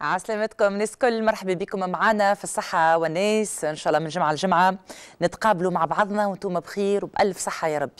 عسلامتكم ناس كل مرحبا بكم معنا في الصحة والناس إن شاء الله من جمعة لجمعة نتقابلوا مع بعضنا وانتم بخير وبألف صحة يا ربي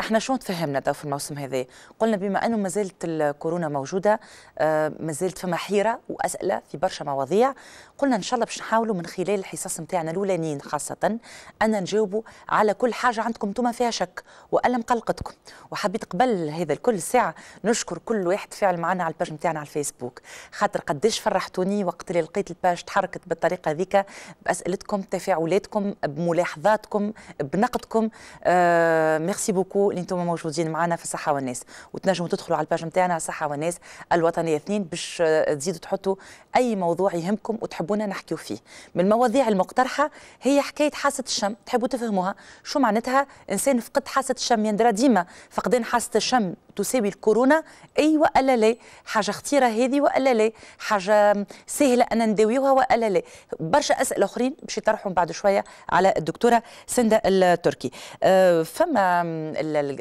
احنا شو تفهمنا تو في الموسم هذا قلنا بما أنه ما زالت الكورونا موجودة آه، ما زالت فما حيرة وأسئلة في برشا مواضيع قلنا إن شاء الله باش نحاولوا من خلال الحصص نتاعنا الأولانيين خاصة أن نجاوبوا على كل حاجة عندكم انتم فيها شك وألم قلقتكم وحبيت قبل هذا الكل ساعة نشكر كل واحد فعل معنا على الباج نتاعنا على الفيسبوك خاطر قداش فرح فرحتوني وقت اللي لقيت الباج تحركت بالطريقه ذيك باسئلتكم تفاعلاتكم بملاحظاتكم بنقدكم آه ميرسي بوكو اللي انتم موجودين معنا في الصحه والناس وتنجموا تدخلوا على الباج نتاعنا الصحه والناس الوطنيه اثنين باش آه، تزيدوا تحطوا اي موضوع يهمكم وتحبونا نحكيوا فيه من المواضيع المقترحه هي حكايه حاسه الشم تحبوا تفهموها شو معناتها انسان فقد حاسه الشم يندرى ديما فقدان حاسه الشم تساوي الكورونا اي أيوة لا حاجه خطيره هذه والا لا حاجه سهله نداويوها والا لا برشا اسئله اخرين باش يطرحوا بعد شويه على الدكتوره سنده التركي آه، فما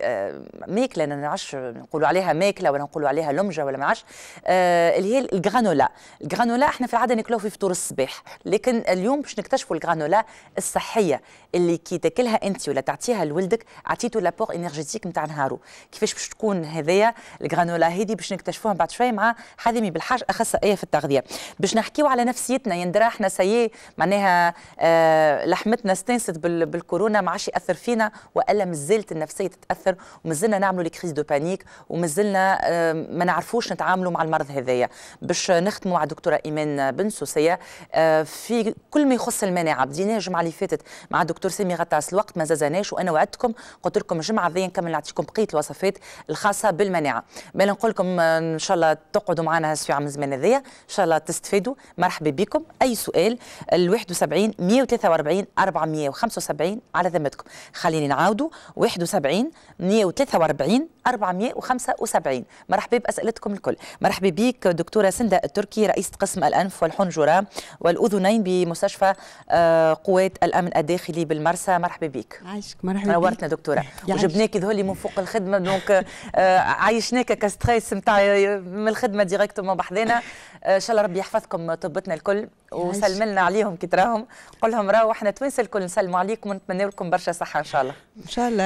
آه، ماكله انا نعرفش نقولوا عليها ماكله ولا نقولوا عليها لمجه ولا ما عادش آه، اللي هي الجرانولا الجرانولا احنا في العاده ناكلوها في فطور الصباح لكن اليوم باش نكتشفوا الجرانولا الصحيه اللي كي تاكلها انت ولا تعطيها لولدك عطيته لابور انرجيتيك نتاع نهارو كيفاش باش تكون هذايا الجرانولا هذه باش نكتشفوها بعد شويه مع حاذمي بالحاج اخصائيه في التغذيه باش نحكيو على نفسيتنا يندرا يعني احنا سيي معناها آه، لحمتنا استنست بالكورونا ما عادش ياثر فينا والا مازالت النفسيه تتاثر ومازلنا نعملوا لي كريز دو بانيك ومازلنا آه، ما نعرفوش نتعاملوا مع المرض هذايا باش نختموا على الدكتوره ايمان بن سوسيه آه، في كل ما يخص المناعه بدينا الجمعه اللي فاتت مع الدكتور سامي غطاس الوقت ما زازناش وانا وعدتكم قلت لكم الجمعه الجايه نكمل نعطيكم بقيه الوصفات الخاصه بالمناعه بل نقول لكم ان شاء الله تقعدوا معنا في عام الزمان هذايا ان شاء الله الله تستفادوا مرحبا بكم اي سؤال ال 71 143 475 على ذمتكم خليني نعاودوا 71 143 475 مرحبا باسئلتكم الكل مرحبا بك دكتوره سنده التركي رئيسه قسم الانف والحنجره والاذنين بمستشفى آه، قوات الامن الداخلي بالمرسى مرحبا بك عايشك مرحبا نورتنا دكتوره وجبناك ذولي من فوق الخدمه دونك آه، عايشناك كستريس نتاع آه، من الخدمه ديريكتومون بحذانا ان شاء الله ربي يحفظكم طبتنا الكل وسلم لنا عليهم كتراهم قول لهم راهو احنا تونس الكل نسلموا عليكم ونتمنى لكم برشا صحه ان شاء الله ان شاء الله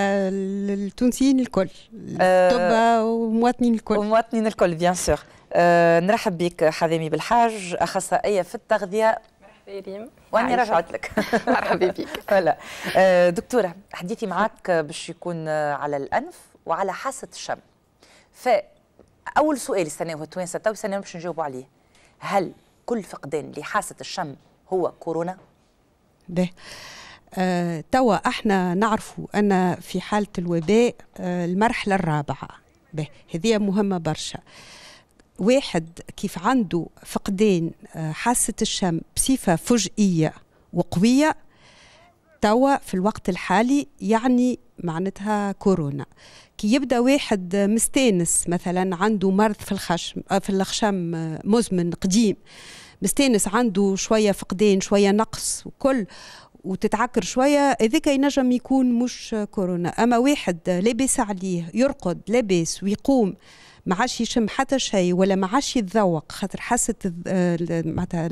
التونسيين الكل آه، الطب ومواطنين الكل ومواطنين الكل بيان آه، سور نرحب بك حذامي بالحاج اخصائيه في التغذيه ريم واني رجعت لك مرحبا بك فلا آه، دكتوره حديثي معك باش يكون على الانف وعلى حاسه الشم فاول سؤال استناوه التوانسه تو استناو باش نجاوبوا عليه هل كل فقدان لحاسة الشم هو كورونا؟ ده آه، توا احنا نعرفوا ان في حاله الوباء آه، المرحله الرابعه به هذه مهمه برشا واحد كيف عنده فقدان آه، حاسه الشم بصفه فجئيه وقويه توا في الوقت الحالي يعني معناتها كورونا كي يبدا واحد مستانس مثلا عنده مرض في الخشم آه، في الخشم آه، مزمن قديم مستانس عنده شويه فقدان شويه نقص وكل وتتعكر شويه هذاك ينجم يكون مش كورونا اما واحد لاباس عليه يرقد لاباس ويقوم ما عادش يشم حتى شيء ولا ما عادش يتذوق خاطر حاسه آه، معناتها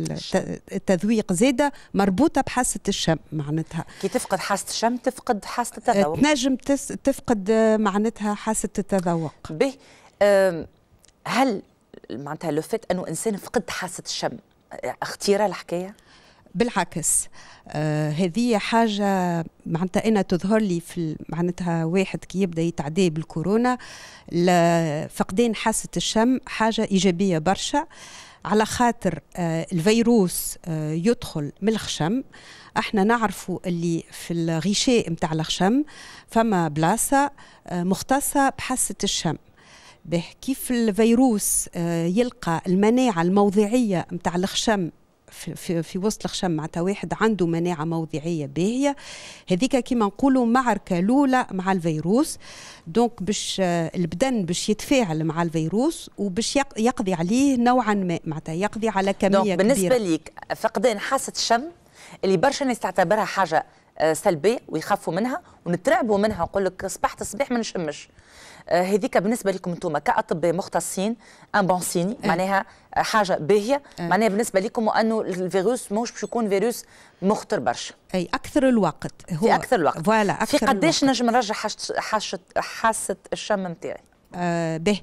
التذويق زاده مربوطه بحاسه الشم معناتها كي تفقد حاسه الشم تفقد حاسه آه، التذوق تنجم تفقد آه، معناتها حاسه التذوق به هل معناتها لو فات انه انسان فقد حاسه الشم اختيره الحكايه بالعكس آه هذه حاجة معناتها أنا تظهر لي في معناتها واحد كي يبدأ يتعدي بالكورونا فقدان حاسة الشم حاجة إيجابية برشا على خاطر آه الفيروس آه يدخل من الخشم احنا نعرفوا اللي في الغشاء متاع الخشم فما بلاصة آه مختصة بحاسة الشم كيف الفيروس آه، يلقى المناعة الموضعية متاع الخشم في, في, في وسط الخشم معناتها واحد عنده مناعه موضعيه باهيه هذيك كيما نقولوا معركه الاولى مع الفيروس دونك باش البدن باش يتفاعل مع الفيروس وباش يقضي عليه نوعا ما معناتها يقضي على كميه دونك بالنسبه كبيرة. ليك فقدان حاسه الشم اللي برشا ناس تعتبرها حاجه آه، سلبيه ويخافوا منها ونترعبوا منها ونقول لك صبحت الصباح ما نشمش آه، هذيك بالنسبه لكم انتم كاطباء مختصين ان بون سيني معناها آه، حاجه باهيه إيه. معناها بالنسبه لكم انه الفيروس مش باش يكون فيروس مخطر برشا اي اكثر الوقت هو في اكثر الوقت فوالا اكثر في قداش نجم نرجع حاسه حاسه الشم نتاعي آه به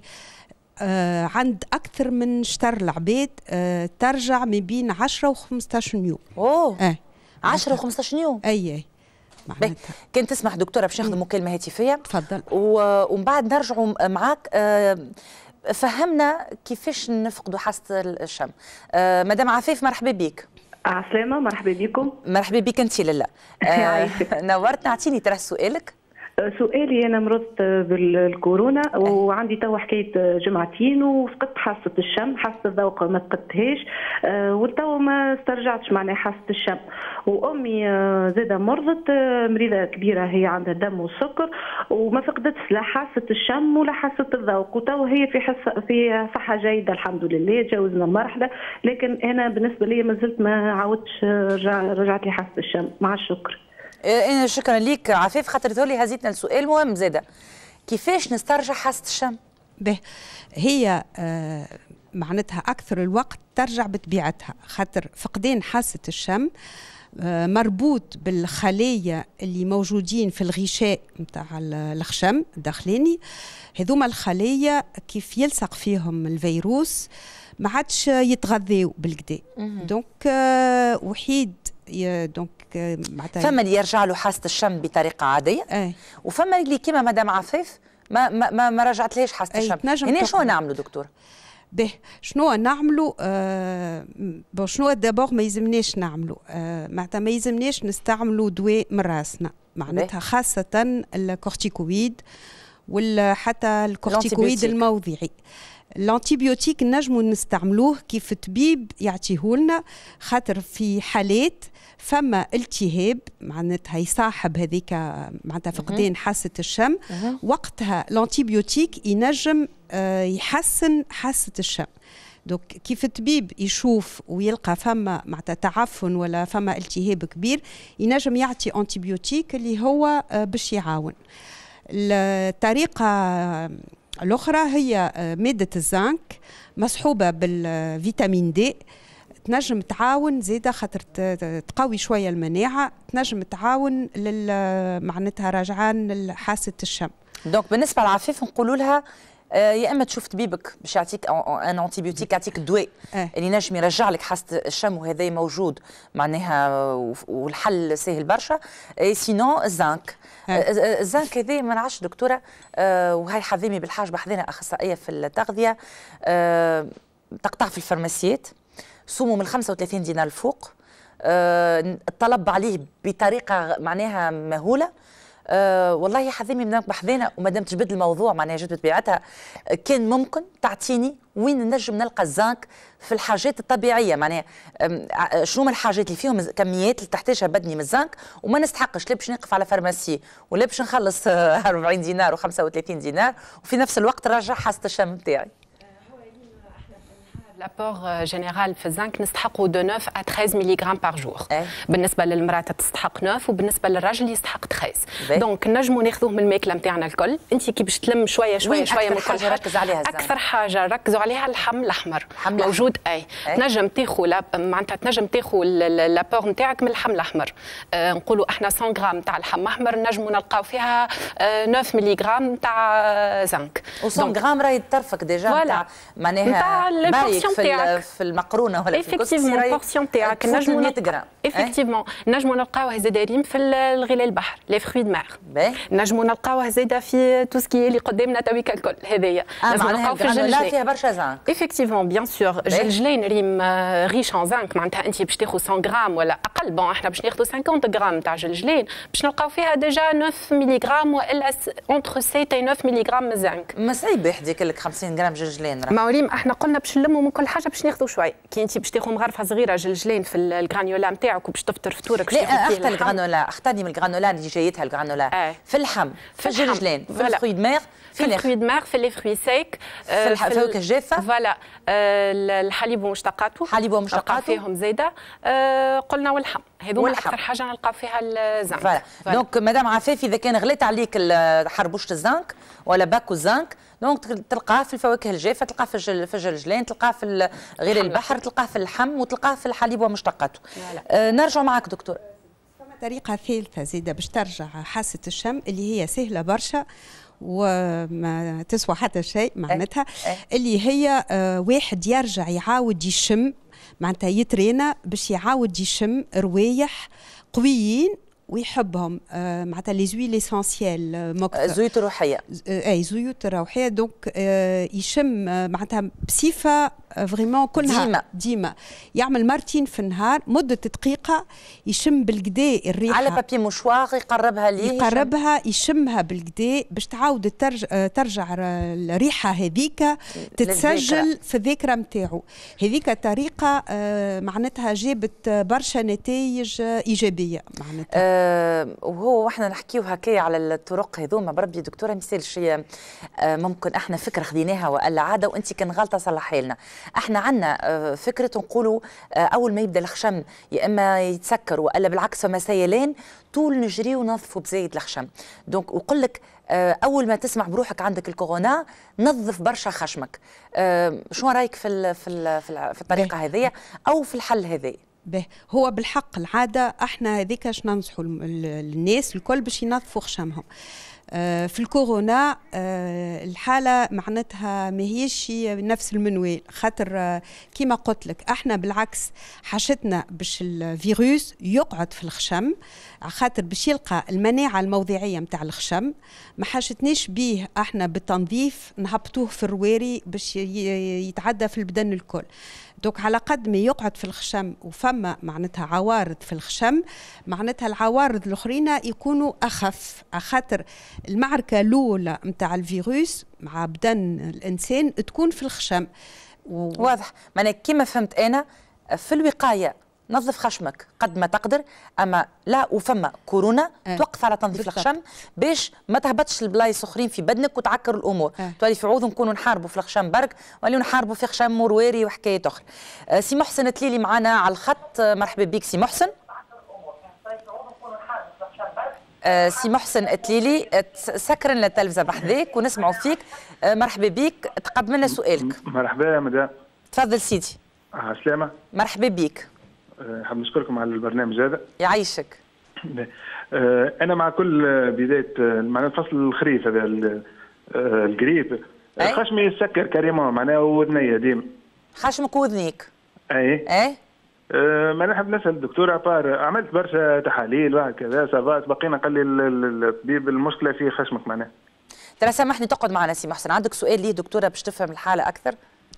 آه عند اكثر من شطر العباد آه ترجع ما بين 10 و 15 يوم اوه آه. 10 و 15 يوم اي اي معناتها كان تسمح دكتوره باش ناخذ مكالمه هاتفيه تفضل ومن بعد نرجعوا معاك آه، فهمنا كيفاش نفقدوا حاسه الشم آه، مدام عفيف مرحبا بك عسلامة مرحبا بكم مرحبا بك انت لله آه، نورتنا اعطيني ترى سؤالك سؤالي انا مرضت بالكورونا وعندي توا حكايه جمعتين وفقدت حاسه الشم حاسه الذوق ما فقدتهاش آه، وتوا ما استرجعتش معناها حاسه الشم وامي آه، زاده مرضت آه، مريضه كبيره هي عندها دم وسكر وما فقدتش لا حاسه الشم ولا حاسه الذوق وتوا هي في حس في صحه جيده الحمد لله تجاوزنا المرحله لكن انا بالنسبه لي ما زلت ما عاودتش رجعت لي حاسه الشم مع الشكر إيه، انا شكرا ليك عفيف خاطر تولي هزيتنا السؤال مهم زاده كيفاش نسترجع حاسه الشم به هي آه، معناتها اكثر الوقت ترجع بطبيعتها خاطر فقدان حاسه الشم آه، مربوط بالخلايا اللي موجودين في الغشاء نتاع الخشم الداخلاني هذوما الخلايا كيف يلصق فيهم الفيروس ما عادش يتغذوا بالكدا دونك آه، وحيد دونك معناتها فما اللي يرجع له حاسه الشم بطريقه عاديه ايه. وفما اللي كيما مدام عفيف ما ما ما رجعت ليش حاسه إيه، الشم هنا شنو نعملوا دكتور به شنو نعملوا آه بون شنو دابور ما يلزمناش نعملوا آه معناتها ما يلزمناش نستعملوا دواء من راسنا معناتها خاصه الكورتيكويد ولا حتى الكورتيكويد الموضعي الانتيبيوتيك نجمو نستعملوه كيف الطبيب يعطيهولنا خاطر في حالات فما التهاب معناتها يصاحب هذيك معناتها فقدان حاسه الشم وقتها الانتيبيوتيك ينجم آه، يحسن حاسه الشم دوك كيف الطبيب يشوف ويلقى فما معناتها تعفن ولا فما التهاب كبير ينجم يعطي انتيبيوتيك اللي هو آه، باش يعاون الطريقه الأخرى هي آه، مادة الزنك مصحوبة بالفيتامين دي تنجم تعاون زيادة خاطر تقوي شوية المناعة تنجم تعاون معناتها رجعان حاسة الشم دونك بالنسبة للعفيف نقولوا لها آه، يا اما تشوف طبيبك باش يعطيك ان انتيبيوتيك يعطيك دواء إيه. اللي نجم يرجع لك حاسه الشم وهذا موجود معناها والحل سهل برشا سينو الزنك الزنك هذا ما نعرفش دكتوره آه، وهي حذامي بالحاج بحذنا اخصائيه في التغذيه آه، تقطع في الفرماسيات سومه من 35 دينار الفوق الطلب عليه بطريقه معناها مهوله أه والله حذيمي مدام بحذينا وما دام تجبد الموضوع معناها جبت بطبيعتها كان ممكن تعطيني وين نجم نلقى الزنك في الحاجات الطبيعيه معناها شنو من الحاجات اللي فيهم كميات اللي تحتاجها بدني من الزنك وما نستحقش لا باش نقف على فارماسي ولا باش نخلص 40 دينار و35 دينار وفي نفس الوقت نرجع حاسه الشم نتاعي لابور جينيرال في الزنك نستحقوا دو 9 ا 13 ملي غرام بار أه؟ بالنسبه للمراه تستحق 9 وبالنسبه للراجل يستحق 13 دونك نجموا ناخذوه من الماكله نتاعنا الكل انت كي باش تلم شويه شويه شويه من كل حاجه ركز عليها الزنك. اكثر حاجه ركزوا عليها اللحم الاحمر موجود اي تنجم تاخذ معناتها تنجم تاخذ لابور نتاعك من اللحم الاحمر أه نقولوا احنا 100 غرام تاع اللحم الاحمر نجموا نلقاو فيها 9 غرام نتاع زنك و 100 غرام راهي طرفك ديجا معناها البورسيون تاعك في المقرونه ولا في الكسكسي البورسيون تاعك نجمو نلقاو ايفيكتيفمون نجمو نلقاوه زاد ريم في الغلال البحر لي دو مار نجمو نلقاوه زاده في تو سكي اللي قدامنا تويك الكل هذايا نجمو نلقاو في آه، الجلجلين فيها برشا زنك ايفيكتيفمون بيان سور جلجلين ريم ريش ان زنك معناتها انت باش تاخذ 100 غرام ولا اقل بون احنا باش ناخذ 50 غرام تاع جلجلين باش نلقاو فيها ديجا 9 غرام والا اونتر 7 و 9 ملغ من زنك ما صعيب يحديك لك 50 غرام جلجلين ما ريم احنا قلنا باش من كل حاجه باش ناخذوا شويه كي انت باش تاخذ مغرفه صغيره جلجلين في الجرانولا نتاعك وباش تفطر فطورك لا اختي الجرانولا اختارني من الجرانولا اللي جايتها الجرانولا آه. في اللحم في, الجلجلين في الفخوي دماغ في الفخوي دماغ في لي فخوي سيك في الفواكه آه، الجافه فوالا آه، الحليب ومشتقاته حليب ومشتقاته فيهم زايده آه، قلنا واللحم هذوما اكثر حاجه نلقى فيها الزنك فوالا دونك مدام عفافي اذا كان غليت عليك حربوشه الزنك ولا باكو الزنك دونك تلقاه في الفواكه الجافه تلقاه في الجلان تلقاه في غير البحر تلقاه في اللحم وتلقاه في الحليب ومشتقاته آه نرجع معك دكتور طريقة ثالثة زيدة باش ترجع حاسة الشم اللي هي سهلة برشا وما تسوى حتى شيء إيه، معناتها إيه. اللي هي آه، واحد يرجع يعاود يشم معناتها يترينا باش يعاود يشم روايح قويين ويحبهم آه، معناتها لي زوي ليسونسييل زيوت الروحيه آه، اي زيوت الروحيه دونك آه، يشم معناتها بصفه فريمون كلها ديما ديما يعمل مرتين في النهار مده دقيقه يشم بالكدا الريحه على بابي مشوار يقربها ليه يقربها يشمها بالكدا باش تعاود ترجع, ترجع الريحه هذيك تتسجل في الذاكره نتاعو هذيك طريقه معناتها جابت برشا نتائج ايجابيه معناتها أه وهو واحنا نحكيو هكايا على الطرق هذوما بربي دكتوره مثال شي آه، ممكن احنا فكره خذيناها والا عاده وانت كان غلطه صلحي لنا احنا عندنا آه، فكره نقولوا آه، اول ما يبدا الخشم يا اما يتسكر والا بالعكس فما سيلان طول نجري ونظفوا بزايد الخشم دونك وقول لك اول ما تسمع بروحك عندك الكورونا نظف برشا خشمك شو رايك في في في الطريقه إيه. هذه او في الحل هذا به هو بالحق العاده احنا هذيك اش ننصحوا الناس الكل باش ينظفوا خشمهم آه، في الكورونا آه، الحالة معناتها ماهيش نفس المنوال خاطر آه، كيما قلت لك احنا بالعكس حاشتنا باش الفيروس يقعد في الخشم خاطر باش يلقى المناعة الموضعية متاع الخشم ما حاشتناش بيه احنا بالتنظيف نهبطوه في الرواري باش يتعدى في البدن الكل دوك على قد ما يقعد في الخشم وفما معناتها عوارض في الخشم معناتها العوارض الاخرين يكونوا اخف خاطر المعركه الاولى نتاع الفيروس مع بدن الانسان تكون في الخشم و... واضح معناها كما فهمت انا في الوقايه نظف خشمك قد ما تقدر اما لا وفما كورونا أه. توقف على تنظيف بالضبط. الخشم باش ما تهبطش البلاي اخرين في بدنك وتعكر الامور أه. تولي في عوض نكونوا نحاربوا في الخشم برك ولي نحاربوا في خشم مرواري وحكايات اخرى آه سي محسن تليلي معنا على الخط آه، مرحبا بك سي محسن آه سي محسن التليلي سكرنا التلفزه بحذاك ونسمعوا فيك آه مرحبا بك تقبلنا سؤالك مرحبا يا مدام تفضل سيدي آه، سلامة مرحبا بك آه، حاب نشكركم على البرنامج هذا يعيشك آه، انا مع كل بدايه آه، معناها فصل الخريف هذا القريب إيه؟ خشمي يسكر كريمه معناها وذنيا ديما خشمك وذنيك اي اي ما نحب نسال الدكتور عبار عملت برشا تحاليل وهكذا سافات بقينا قال لي الطبيب المشكله في خشمك معناها ترى سامحني تقعد معنا سي محسن عندك سؤال ليه دكتوره باش تفهم الحاله اكثر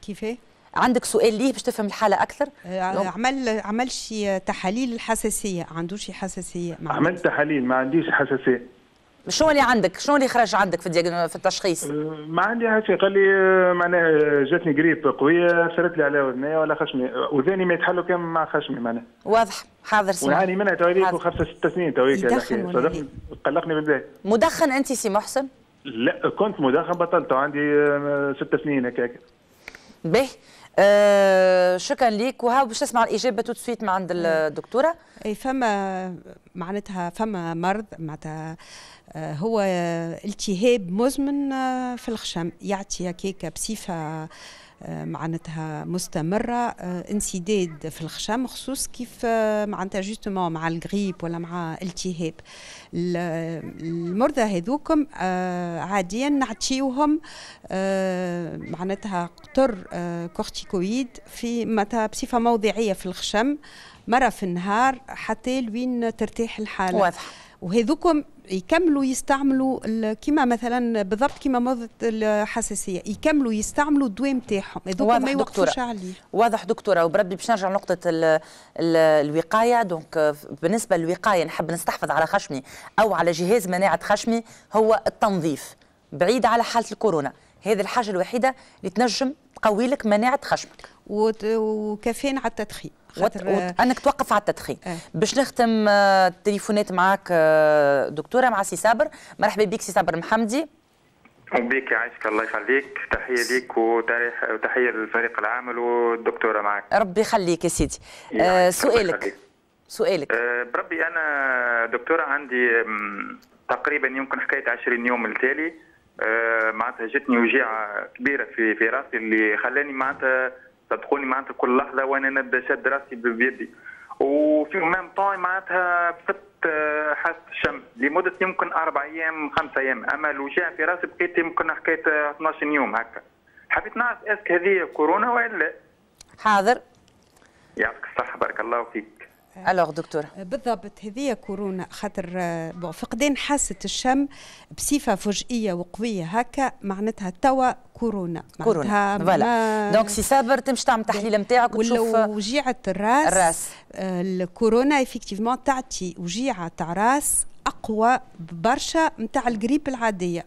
كيفاه عندك سؤال ليه باش تفهم الحاله اكثر آه، عمل عمل شي تحاليل الحساسيه عنده شي حساسيه عملت تحاليل ما عنديش حساسيه شنو اللي عندك شنو اللي خرج عندك في في التشخيص آه، ما عندي حاجه قال لي آه، معناها جاتني قريب قويه اثرت لي على وذني ولا خشمي وذاني ما يتحلوا كان مع خشمي معناها واضح حاضر سي وعاني منها هذيك خمسه ست سنين هذيك صدقني إيه؟ قلقني بالذات مدخن انت سي محسن لا كنت مدخن بطلت عندي ست سنين هكاك باهي آه، شكرا ليك وها باش نسمع الاجابه تو سويت من عند الدكتوره اي فما معناتها فما مرض معناتها آه، هو التهاب مزمن آه، في الخشم يعطي هكاك بصفه آه، معناتها مستمره آه، انسداد في الخشم خصوص كيف آه، معناتها جوستومون مع الغريب ولا مع التهاب المرضى هذوكم عاديا نعطيوهم معناتها قطر كورتيكويد في متى بصفه موضعيه في الخشم مره في النهار حتى لوين ترتاح الحاله واضح وهذوكم يكملوا يستعملوا كما مثلا بالضبط كما مرض الحساسيه يكملوا يستعملوا الدواء نتاعهم هذوك ما يوقفوش عليه واضح دكتوره وبربي باش نرجع لنقطه الـ الـ الوقايه دونك آه، بالنسبه للوقايه نحب نستحفظ على خشمي او على جهاز مناعه خشمي هو التنظيف بعيد على حاله الكورونا هذه الحاجه الوحيده اللي تنجم تقوي لك مناعه خشمك وكفين على التدخين وت... وت... انك توقف على التدخين اه. باش نختم آه، التليفونات معاك آه، دكتوره مع سي صابر مرحبا بك سي صابر محمدي وبيك يعيشك الله يخليك تحيه ليك وتحيه للفريق العامل والدكتوره معك ربي يخليك يا سيدي آه سؤالك سؤالك آه بربي انا دكتوره عندي تقريبا يمكن حكايه 20 يوم التالي آه معناتها جتني وجيعه كبيره في في راسي اللي خلاني معناتها صدقوني معناتها كل لحظه وانا نبدا شد راسي بيدي وفي ميم طون معناتها فت آه، حاسه الشمس لمده يمكن اربع ايام خمسه ايام اما الوجع في راسي بقيت يمكن حكيت 12 آه، يوم هكا حبيت نعرف اسك هذه كورونا لا حاضر يعطيك الصحه بارك الله فيك الوغ آه، دكتور آه، بالضبط هذه كورونا خاطر آه، فقدان حاسه الشم بصفه فجئيه وقويه هكا معناتها توا كورونا كورونا فوالا دونك سي صابر تمشي تعمل تحليل نتاعك وتشوف وجيعه الراس الراس الكورونا افكتيفمون تعطي وجيعه تاع راس اقوى برشا نتاع الجريب العاديه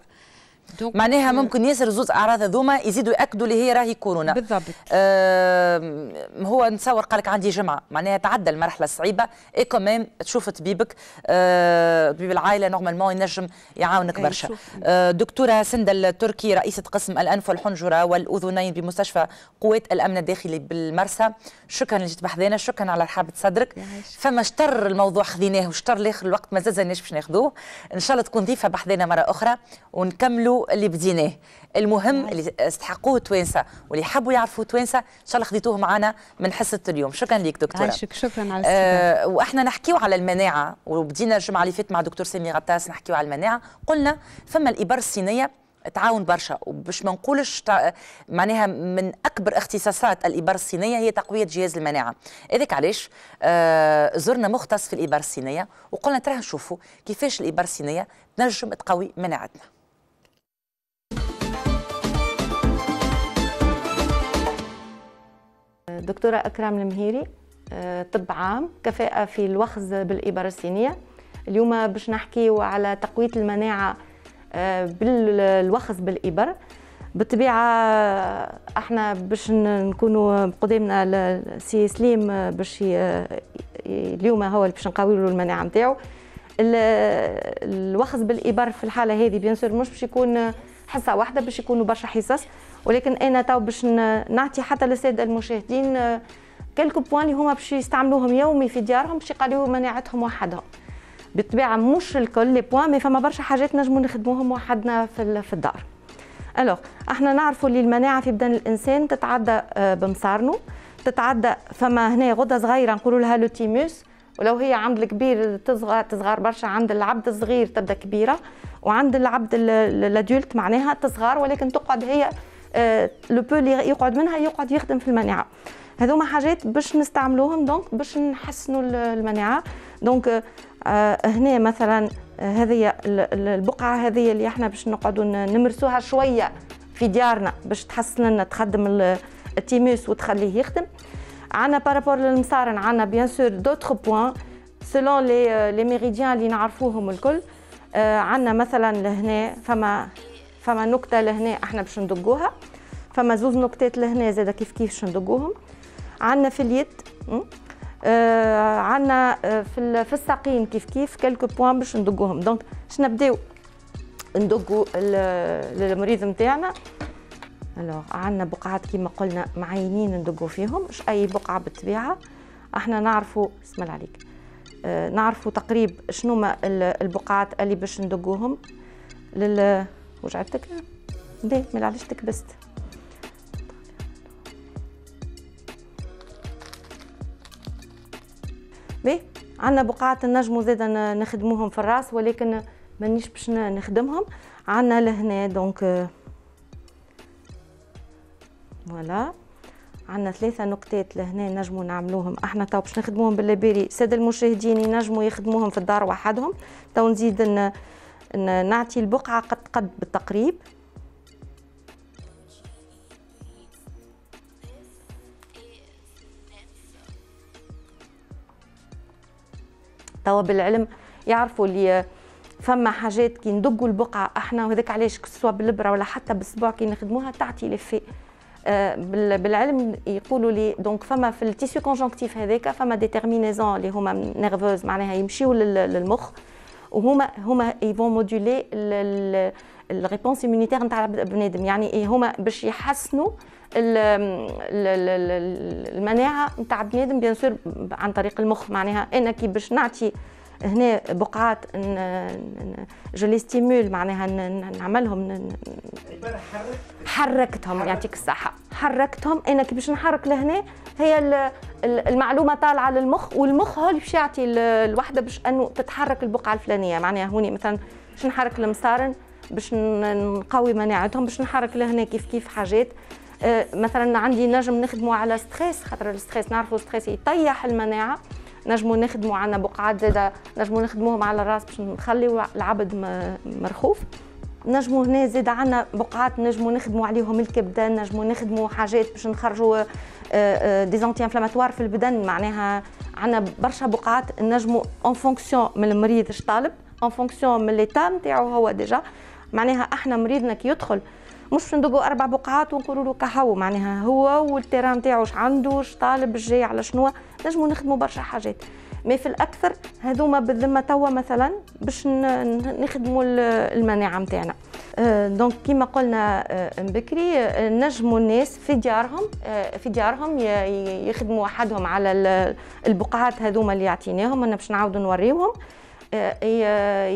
معناها ممكن ياسر زوز اعراض هذوما يزيدوا ياكدوا اللي هي راهي كورونا بالضبط آه هو نتصور قالك عندي جمعه معناها تعدى المرحله الصعيبه اي كمان تشوف طبيبك آه طبيب العائله نورمالمون ينجم يعاونك إيه، برشا آه دكتوره سنده التركي رئيسه قسم الانف والحنجره والاذنين بمستشفى قوات الامن الداخلي بالمرسى شكرا اللي جيت بحذانا شكرا على رحابه صدرك فما شطر الموضوع خذيناه وشطر لاخر الوقت ما زلناش باش ناخذوه ان شاء الله تكون ضيفه بحذانا مره اخرى ونكملوا اللي بديناه المهم نعم. اللي استحقوه التوانسه واللي حبوا يعرفوا التوانسه ان شاء الله خديتوه معنا من حصه اليوم شكرا لك دكتوره عايشك شكرا على آه واحنا نحكيو على المناعه وبدينا الجمعه اللي فاتت مع دكتور سامي غطاس نحكيو على المناعه قلنا فما الابر الصينيه تعاون برشا وباش ما نقولش تع... معناها من اكبر اختصاصات الابر الصينيه هي تقويه جهاز المناعه هذاك علاش آه زرنا مختص في الابر الصينيه وقلنا ترى نشوفوا كيفاش الابر الصينيه تنجم تقوي مناعتنا دكتورة أكرام المهيري آه، طب عام كفاءة في الوخز بالإبرة الصينية اليوم باش نحكيو على تقوية المناعة آه، بالوخز بالإبر بالطبيعة احنا باش نكونوا قدامنا السي سليم باش اليوم هو اللي باش نقوي له المناعة نتاعو الوخز بالإبر في الحالة هذه بيان مش باش يكون حصه واحده باش يكونوا برشا حصص ولكن انا تو باش نعطي حتى للساده المشاهدين آه، كلكو بوان اللي هما باش يستعملوهم يومي في ديارهم باش يقليو مناعتهم وحدهم بالطبيعه مش الكل لي بوان مي فما برشا حاجات نجمو نخدموهم وحدنا في في الدار الوغ احنا نعرفوا اللي المناعه في بدن الانسان تتعدى آه، بمصارنو تتعدى فما هنا غده صغيره نقولوا لها لوتيموس ولو هي عند الكبير تصغر تصغر برشا عند العبد الصغير تبدا كبيره وعند العبد الادولت معناها تصغر ولكن تقعد هي لو بو اللي يقعد منها يقعد يخدم في المناعه هذوما حاجات باش نستعملوهم دونك باش نحسنوا المناعه دونك آه، هنا مثلا هذه البقعه هذه اللي احنا باش نقعدوا نمرسوها شويه في ديارنا باش تحسن لنا تخدم التيموس وتخليه يخدم عندنا بارابور للمصارن عندنا بيان سور دوتر بوان سلون لي لي ميريديان اللي نعرفوهم الكل آه، عندنا مثلا لهنا فما فما نكته لهنا احنا باش ندقوها فما زوز نكتات لهنا زاده كيف كيف باش ندقوهم عندنا في اليد آه، عندنا آه، في في الساقين كيف كيف كلكو بوان باش ندقوهم دونك باش نبداو ندقوا المريض نتاعنا الوغ عندنا بقعات كيما قلنا معينين ندقوا فيهم مش اي بقعه بالطبيعه احنا نعرفوا بسم الله عليك اه نعرفوا تقريب شنو ما البقعات اللي باش ندقوهم لل وجعتك دي ما علاش تكبست بيه عندنا بقعات النجم زادا نخدموهم في الراس ولكن مانيش باش نخدمهم عندنا لهنا دونك آه، فوالا عندنا ثلاثة نقطات لهنا نجموا نعملوهم احنا تو باش نخدموهم باللابيري السادة المشاهدين ينجموا يخدموهم في الدار وحدهم تو نزيد إن نعطي البقعة قد قد بالتقريب توا بالعلم يعرفوا اللي فما حاجات كي ندقوا البقعه احنا وهذاك علاش سوا بالابره ولا حتى بالصبع كي نخدموها تعطي لفه آه، بالعلم يقولوا لي دونك فما في التيسيو كونجونكتيف هذاك فما ديترمينيزون اللي هما نيرفوز معناها يمشيو للمخ وهما هما يفون مودولي الريبونس ايمونيتير نتاع بنادم يعني إيه، هما باش يحسنوا المناعه نتاع بنادم بيان سور عن طريق المخ معناها انا كي باش نعطي هنا بقعات جو لي ستيمول معناها نعملهم حركتهم يعطيك الصحه حركتهم انا كي باش نحرك لهنا هي المعلومه طالعه للمخ والمخ هو اللي باش يعطي الوحده باش انه تتحرك البقعه الفلانيه معناها هوني مثلا باش نحرك المسارن باش نقوي مناعتهم باش نحرك لهنا كيف كيف حاجات أه، مثلا عندي نجم نخدمه على ستريس خاطر الستريس نعرفوا الستريس يطيح المناعه نجموا نخدموا عنا بقعات زاده نجموا نخدموهم على الراس باش نخليو العبد مرخوف نجموا هنا زاد عندنا بقعات نجموا نخدموا عليهم الكبدان نجموا نخدموا حاجات باش نخرجوا دي زونتي انفلاماتوار في البدن معناها عندنا برشا بقعات نجموا اون فونكسيون من المريض اش طالب اون فونكسيون من ليتا نتاعو هو ديجا معناها احنا مريضنا كي يدخل مش ندقوا اربع بقعات ونقولوا له كهو معناها هو والتيران نتاعو واش عنده واش طالب جاي على شنو نجموا نخدموا برشا حاجات ما في الاكثر هذوما بالذمه توا مثلا باش نخدموا المناعه نتاعنا دونك أه، كيما قلنا أه، من بكري أه، نجموا الناس في ديارهم في ديارهم يخدموا وحدهم على البقعات هذوما اللي عطيناهم انا باش نعاود نوريهم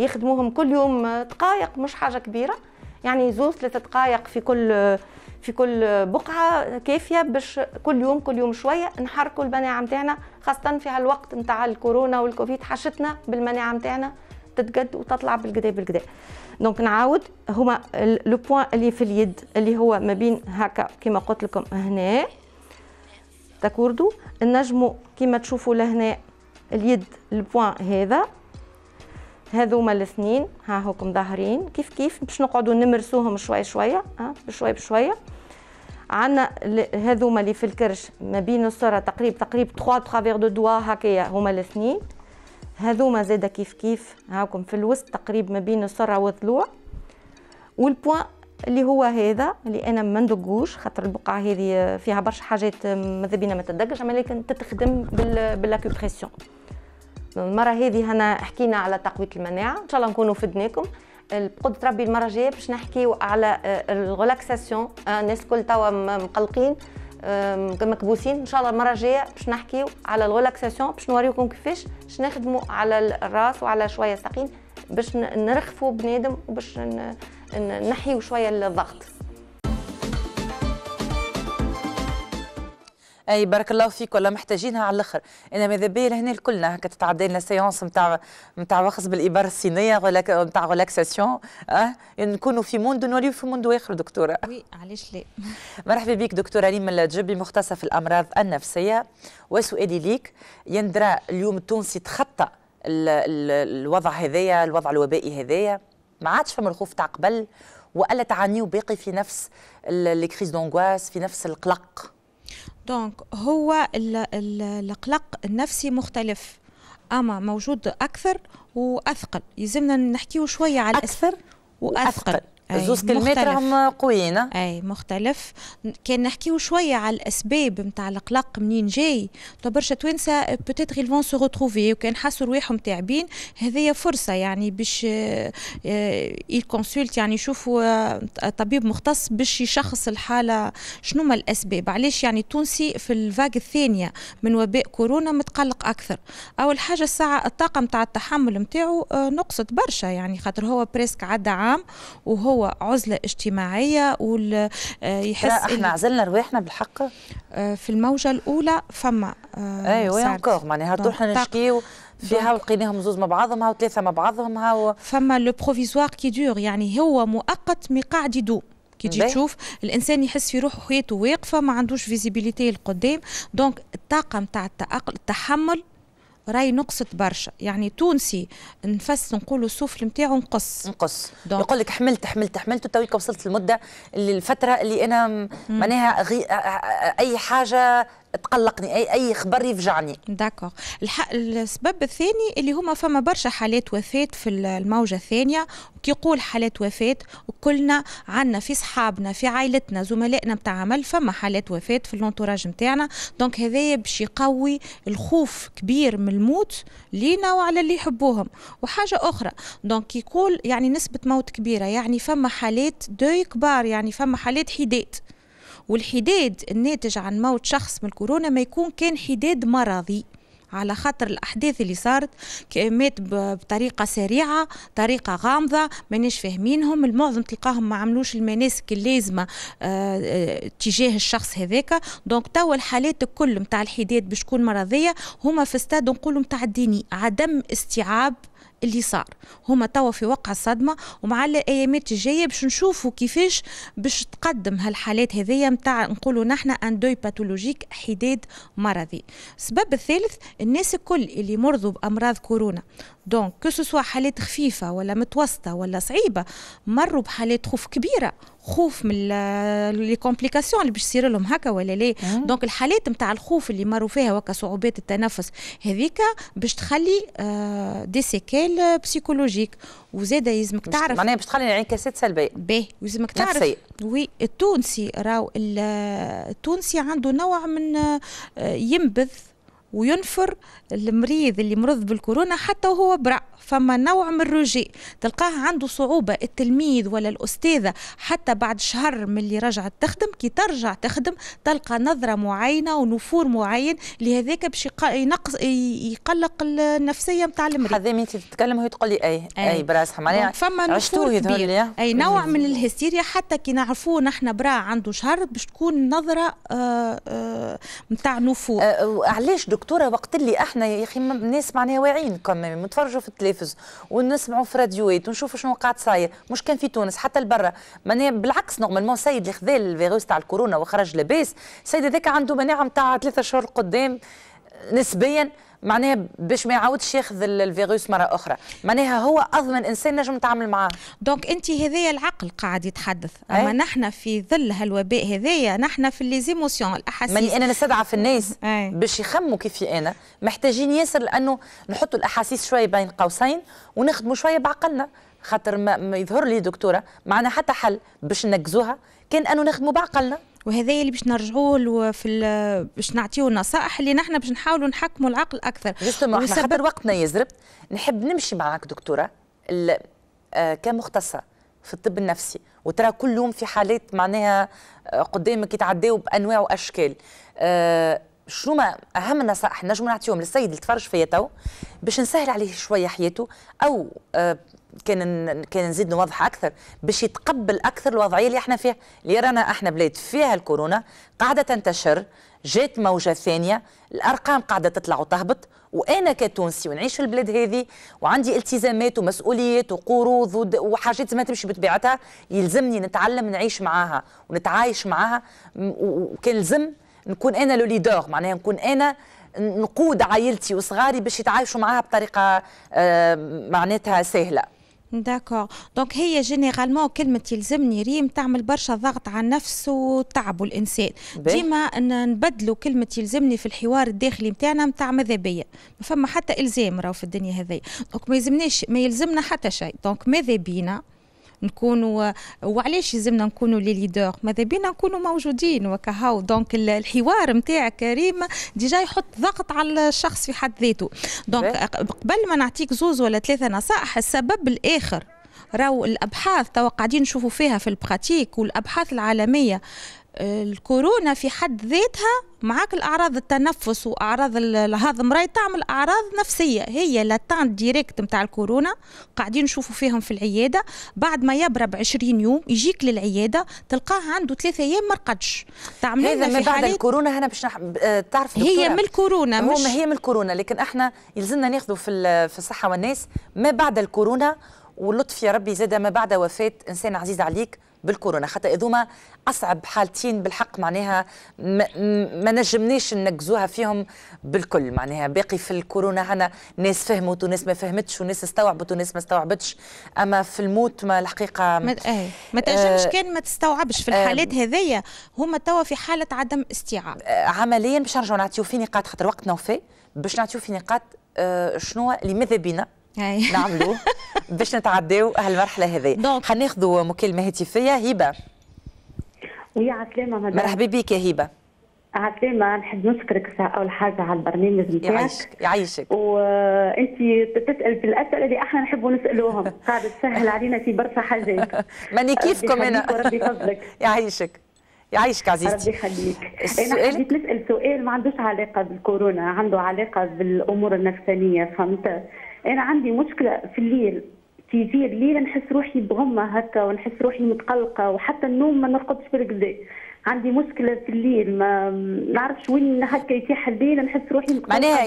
يخدموهم كل يوم دقائق مش حاجه كبيره يعني زوز ثلاثة دقائق في كل في كل بقعة كافية باش كل يوم كل يوم شوية نحركوا المناعة متاعنا خاصة في هالوقت متاع الكورونا والكوفيد حشتنا بالمناعة متاعنا تتقد وتطلع بالقدا بالقدا دونك نعاود هما لو بوان اللي في اليد اللي هو ما بين هكا كما قلت لكم هنا تاكوردو نجمو كما تشوفوا لهنا اليد البوان هذا هذوما الاثنين ها هوكم ظاهرين كيف كيف باش نقعدوا نمرسوهم شوي شويه ها بشوي بشويه عندنا هذوما اللي في الكرش ما بين السرة تقريب تقريب 3 ترافير دو دوا هكايا هما الاثنين هذوما زادا كيف كيف هاكم في الوسط تقريب ما بين السرة والضلوع والبوان اللي هو هذا اللي انا ما ندقوش خاطر البقعه هذه فيها برشا حاجات ماذا بينا ما تدقش اما لكن تتخدم بالاكوبريسيون المره هذه هنا حكينا على تقويه المناعه ان شاء الله نكونوا فدناكم بقدرة ربي المرة الجاية باش نحكيو على آه، الريلاكساسيون آه، الناس الكل توا مقلقين آه، مكبوسين ان شاء الله المره الجايه باش نحكيو على الريلاكساسيون باش نوريكم كيفاش باش نخدموا على الراس وعلى شويه ساقين باش نرخفوا بنادم وباش نحيو شويه الضغط اي بارك الله فيك ولا محتاجينها على الاخر انا ماذا بيا لهنا الكلنا هكا تتعدى لنا سيونس نتاع نتاع وخص بالابر الصينيه نتاع ريلاكساسيون اه نكونوا في موند نوليو في موند اخر دكتوره وي علاش لا مرحبا بك دكتوره ريم الجبي مختصه في الامراض النفسيه وسؤالي ليك يندرى اليوم التونسي تخطى الوضع هذايا الوضع الوبائي هذايا ما عادش فما الخوف تاع قبل والا تعانيو باقي في نفس لي كريز دونغواس في نفس القلق دونك هو القلق النفسي مختلف اما موجود اكثر واثقل يلزمنا نحكيو شويه على اكثر واثقل, وأثقل. زوز كلمات راهم قويين اي مختلف كان نحكيو شويه على الاسباب نتاع القلق منين جاي تو برشا توانسه بوتيتر فون سو روتروفي وكان حسوا رواحهم تعبين هذه فرصه يعني باش كونسولت آه، آه، يعني يشوفوا آه، طبيب مختص باش يشخص الحاله شنو ما الاسباب علاش يعني التونسي في الفاق الثانيه من وباء كورونا متقلق اكثر اول حاجه الساعه الطاقه نتاع التحمل نتاعو نقصت برشا يعني خاطر هو بريسك عدى عام وهو هو عزله اجتماعيه ويحس آه، احنا عزلنا رواحنا بالحق آه، في الموجه الاولى فما آه، ايوه انكور معناها تروحنا نشكيو في هاو لقيناهم زوز مع بعضهم هاو ثلاثه مع بعضهم هاو فما لو بروفيزوار كي دور يعني هو مؤقت مقعد يدوم كي تجي تشوف الانسان يحس في روحه حياته واقفه ما عندوش فيزيبيليتي القدام دونك الطاقه نتاع التحمل راي نقصت برشا يعني تونسي نفس نقولوا السفل نتاعو نقص نقص يقول لك حملت حملت حملت تويك وصلت المده الفتره اللي انا معناها غي... اي حاجه تقلقني اي اي خبر يفجعني داكوغ السبب الثاني اللي هما فما برشا حالات وفاه في الموجه الثانيه كيقول حالات وفاة وكلنا عندنا في صحابنا في عائلتنا زملائنا بتاع عمل فما حالات وفاة في الانتوراج نتاعنا دونك هذايا باش يقوي الخوف كبير من الموت لينا وعلى اللي يحبوهم وحاجة أخرى دونك يقول يعني نسبة موت كبيرة يعني فما حالات دوي كبار يعني فما حالات حداد والحداد الناتج عن موت شخص من الكورونا ما يكون كان حداد مرضي على خاطر الاحداث اللي صارت مات بطريقه سريعه طريقه غامضه ماناش فاهمينهم المعظم تلقاهم ما عملوش المناسك اللازمه اه, آه، تجاه الشخص هذاك دونك توا الحالات الكل نتاع الحداد باش تكون مرضيه هما في ستاد نقولوا نتاع الديني عدم استيعاب اللي صار هما توا في وقع الصدمة ومع الأيامات الجاية باش نشوفوا كيفاش باش تقدم هالحالات هذيا متاع نقولوا نحن ان دوي باثولوجيك حداد مرضي السبب الثالث الناس الكل اللي مرضوا بأمراض كورونا دونك كو سوا حالات خفيفة ولا متوسطة ولا صعيبة مروا بحالات خوف كبيرة خوف من لي كومبليكاسيون اللي باش تصير لهم هكا ولا لا دونك آه. الحالات نتاع الخوف اللي مروا فيها وكا صعوبات التنفس هذيك باش تخلي دي سيكيل بسيكولوجيك وزاد يلزمك تعرف معناها باش تخلي انعكاسات سلبيه باهي ويلزمك تعرف نفسي. وي التونسي راو التونسي عنده نوع من آه، ينبذ وينفر المريض اللي مرض بالكورونا حتى وهو برع فما نوع من الرجاء تلقاه عنده صعوبة التلميذ ولا الأستاذة حتى بعد شهر من اللي رجعت تخدم كي ترجع تخدم تلقى نظرة معينة ونفور معين لهذاك باش ينقص يقلق النفسية متاع المريض هذا انت تتكلم هي تقول لي اي اي, أي براسها معناها فما نفور كبير اي نوع من الهستيريا حتى كي نعرفوه نحن برا عنده شهر باش تكون نظرة آه، آه، متاع نفور آه، علاش دكتوره وقت اللي احنا يا اخي الناس معناها واعيين كمان متفرجوا في التلفز ونسمعوا في راديوات ونشوفوا شنو قاعد صاير مش كان في تونس حتى لبرا معناها بالعكس نورمالمون السيد اللي خذا الفيروس تاع الكورونا وخرج لاباس السيد هذاك عنده مناعه نتاع ثلاثة شهور قدام نسبيا معناها باش ما يعاودش ياخذ الفيروس مره اخرى معناها هو اضمن انسان نجم نتعامل معاه دونك انت هذايا العقل قاعد يتحدث إيه. اما أي؟ نحن في ظل هالوباء هذايا نحن في لي زيموسيون الاحاسيس ماني انا نستدعى في الناس إيه. باش يخموا كيفي انا محتاجين ياسر لانه نحطوا الاحاسيس شويه بين قوسين ونخدموا شويه بعقلنا خاطر ما يظهر لي دكتوره معنا حتى حل باش ننقزوها كان انه نخدموا بعقلنا وهذا اللي باش نرجعوا له في باش نعطيو نصائح اللي نحن باش نحاولوا نحكموا العقل اكثر جوستومون احنا خاطر وقتنا يزرب نحب نمشي معاك دكتوره آه، كمختصه في الطب النفسي وترى كلهم في حالات معناها آه، قدامك يتعداو بانواع واشكال أه شنو ما اهم النصائح نجم نعطيهم للسيد اللي تفرج فيا تو باش نسهل عليه شويه حياته او آه، كان كان نزيد نوضح اكثر باش يتقبل اكثر الوضعيه اللي احنا فيها اللي رانا احنا بلاد فيها الكورونا قاعده تنتشر جات موجه ثانيه الارقام قاعده تطلع وتهبط وانا كتونسي ونعيش في البلاد هذه وعندي التزامات ومسؤوليات وقروض وحاجات ما تمشي بطبيعتها يلزمني نتعلم نعيش معاها ونتعايش معاها وكان لزم نكون انا لو ليدور معناها نكون انا نقود عائلتي وصغاري باش يتعايشوا معاها بطريقه آه، معناتها سهله داكور دونك هي جينيرالمون كلمة يلزمني ريم تعمل برشا ضغط على النفس وتعبوا الإنسان ديما نبدلوا كلمة يلزمني في الحوار الداخلي نتاعنا نتاع ماذا بيا ما فما حتى إلزام راهو في الدنيا هذه دونك ما يلزمناش ما يلزمنا حتى شيء دونك ماذا بينا نكونوا وعلاش يلزمنا نكونوا لي ليدور ماذا بينا نكونوا موجودين وكهاو دونك الحوار نتاع كريم ديجا يحط ضغط على الشخص في حد ذاته دونك قبل ما نعطيك زوز ولا ثلاثه نصائح السبب الاخر راو الابحاث توا قاعدين نشوفوا فيها في البراتيك والابحاث العالميه الكورونا في حد ذاتها معاك الأعراض التنفس وأعراض الهضم راهي تعمل أعراض نفسية هي لاتانت ديريكت نتاع الكورونا قاعدين نشوفوا فيهم في العيادة بعد ما يبرى ب 20 يوم يجيك للعيادة تلقاه عنده ثلاثة أيام ما رقدش تعمل هذا من بعد الكورونا هنا باش نح... آه، تعرف هي من الكورونا مش هي من الكورونا لكن احنا يلزمنا ناخذوا في في الصحة والناس ما بعد الكورونا ولطف يا ربي زاد ما بعد وفاة إنسان عزيز عليك بالكورونا حتى إذوما أصعب حالتين بالحق معناها ما نجمناش ننقزوها فيهم بالكل معناها باقي في الكورونا هنا ناس فهمت وناس ما فهمتش وناس استوعبت وناس ما استوعبتش أما في الموت ما الحقيقة ما, آه. ما تنجمش آه، كان ما تستوعبش في الحالات هذيا هما توا في حالة عدم استيعاب آه، عمليا باش نرجعوا نعطيو في نقاط خاطر وقتنا وفي باش نعطيو في نقاط آه شنو لماذا بينا نعملوه باش نتعداو هالمرحله هذه حناخذوا مكالمه هاتفيه هبه ويا عسلامه مدام مرحبا بك يا هبه عسلامه نحب نشكرك اول حاجه على البرنامج نتاعك يعيشك يعيشك وانت تسال في الاسئله اللي احنا نحبوا نسالوهم قاعده تسهل علينا في برشا حاجات ماني كيفكم انا ربي يعيشك يعيشك عزيزتي ربي يخليك انا حبيت نسال سؤال ما عندوش علاقه بالكورونا عنده علاقه بالامور النفسانيه فهمت انا عندي مشكله في الليل تيجي الليل نحس روحي بغمه هكا ونحس روحي متقلقه وحتى النوم ما نرقدش بالكدا عندي مشكله في الليل ما نعرفش وين هكا يتيح الليل نحس روحي متقلقه معناها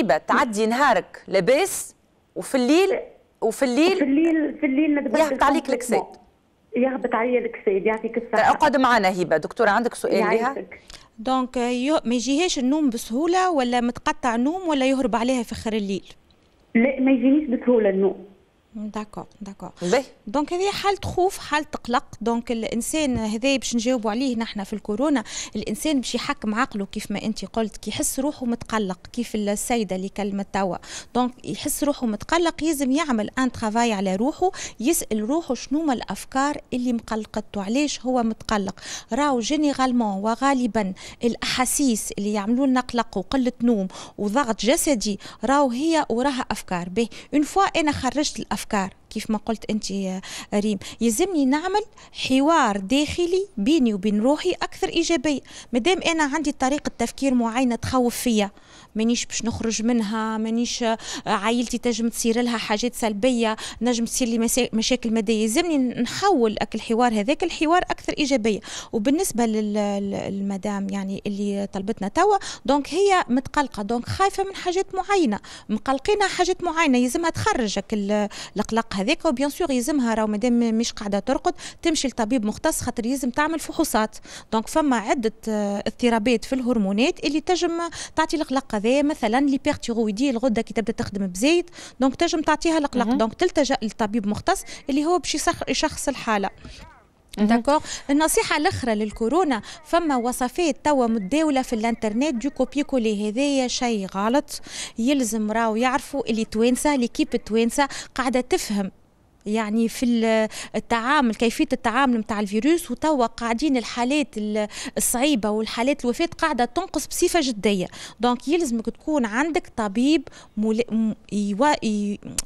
هبه آه، آه، تعدي نهارك لاباس وفي الليل وفي الليل في الليل في الليل يهبط عليك الكساد يهبط عليا الكساد يعطيك الصحه طيب، اقعد معنا هبه دكتوره عندك سؤال لها دونك ما يجيهاش النوم بسهوله ولا متقطع نوم ولا يهرب عليها في اخر الليل لا ما يجينيش بسهوله النوم داكور داكور دونك هذه حالة خوف حالة قلق دونك الانسان هذا باش نجاوبوا عليه نحن في الكورونا الانسان باش يحكم عقله كيف ما انت قلت كي يحس روحه متقلق كيف السيده اللي كلمت توا دونك يحس روحه متقلق لازم يعمل ان ترافاي على روحه يسال روحه شنو الافكار اللي مقلقته علاش هو متقلق راهو جينيرالمون وغالبا الاحاسيس اللي يعملوا لنا قلق وقله نوم وضغط جسدي راهو هي وراها افكار به اون فوا انا خرجت الافكار الافكار كيف ما قلت انت آه، ريم يلزمني نعمل حوار داخلي بيني وبين روحي اكثر ايجابيه مادام انا عندي طريقه تفكير معينه تخوف فيا مانيش باش نخرج منها مانيش آه، عائلتي تنجم تصير لها حاجات سلبيه نجم تصير لي مشاكل ماديه يلزمني نحول الحوار هذاك الحوار اكثر ايجابيه وبالنسبه للمدام يعني اللي طلبتنا توا دونك هي متقلقه دونك خايفه من حاجات معينه مقلقينها حاجات معينه يلزمها تخرجك القلق هذاك وبيان سور يلزمها راهو مادام مش قاعده ترقد تمشي لطبيب مختص خاطر يلزم تعمل فحوصات دونك فما عده آه، اضطرابات في الهرمونات اللي تجم تعطي القلق هذايا مثلا ليبيرتيرويدي الغده كي تبدا تخدم بزيد دونك تنجم تعطيها القلق دونك تلتجا للطبيب مختص اللي هو باش يشخص الحاله داكوغ النصيحه الاخرى للكورونا فما وصفات توا متداوله في الانترنت دو كوبي كولي هذايا شيء غلط يلزم راو يعرفوا اللي توانسه ليكيب التوانسه قاعده تفهم يعني في التعامل كيفيه التعامل متاع الفيروس وتوا قاعدين الحالات الصعيبه والحالات الوفاه قاعده تنقص بصفه جديه دونك يلزمك تكون عندك طبيب مل...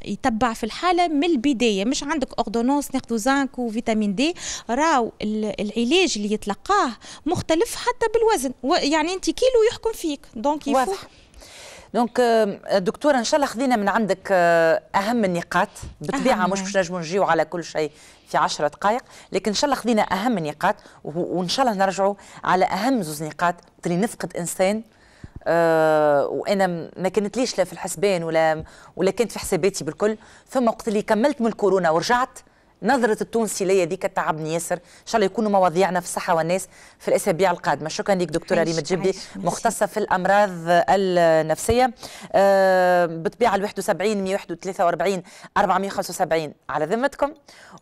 يتبع في الحاله من البدايه مش عندك اوردونونس ناخذ زنك وفيتامين دي راو العلاج اللي يتلقاه مختلف حتى بالوزن يعني انت كيلو يحكم فيك دونك يفوق دونك آه، دكتوره ان شاء الله خذينا من عندك آه، اهم النقاط بالطبيعه مش باش نجموا نجيو على كل شيء في 10 دقائق لكن ان شاء الله خذينا اهم النقاط وان شاء الله نرجعوا على اهم زوز نقاط اللي نفقد انسان أه وانا ما كانت ليش لا في الحسبان ولا ولا كانت في حساباتي بالكل ثم وقت اللي كملت من الكورونا ورجعت نظرة التونسي دي كتعبني ياسر إن شاء الله يكونوا مواضيعنا في الصحة والناس في الأسابيع القادمة شكرا لك دكتورة ريم تجبي مختصة في الأمراض النفسية أه بطبيعة ال 71 143 475 على ذمتكم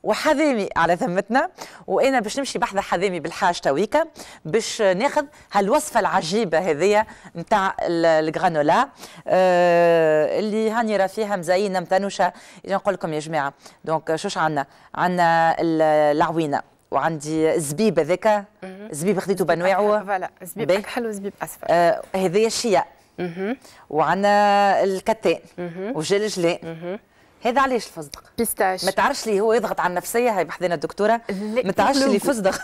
وحذامي على ذمتنا وأنا باش نمشي بحذا حذامي بالحاج تويكا باش ناخذ هالوصفة العجيبة هذيا نتاع الجرانولا أه اللي هاني راه فيها مزينة متنوشة نقول لكم يا جماعة دونك شوش عندنا عندنا العوينه وعندي زبيب هذاك زبيب خديته بانواعه فوالا زبيب حلو وزبيب اصفر آه هذايا الشياء وعندنا الكتان وجلجلان هذا علاش الفستق بيستاش ما تعرفش لي هو يضغط على النفسيه هاي بحذنا الدكتوره ما تعرفش لي الفستق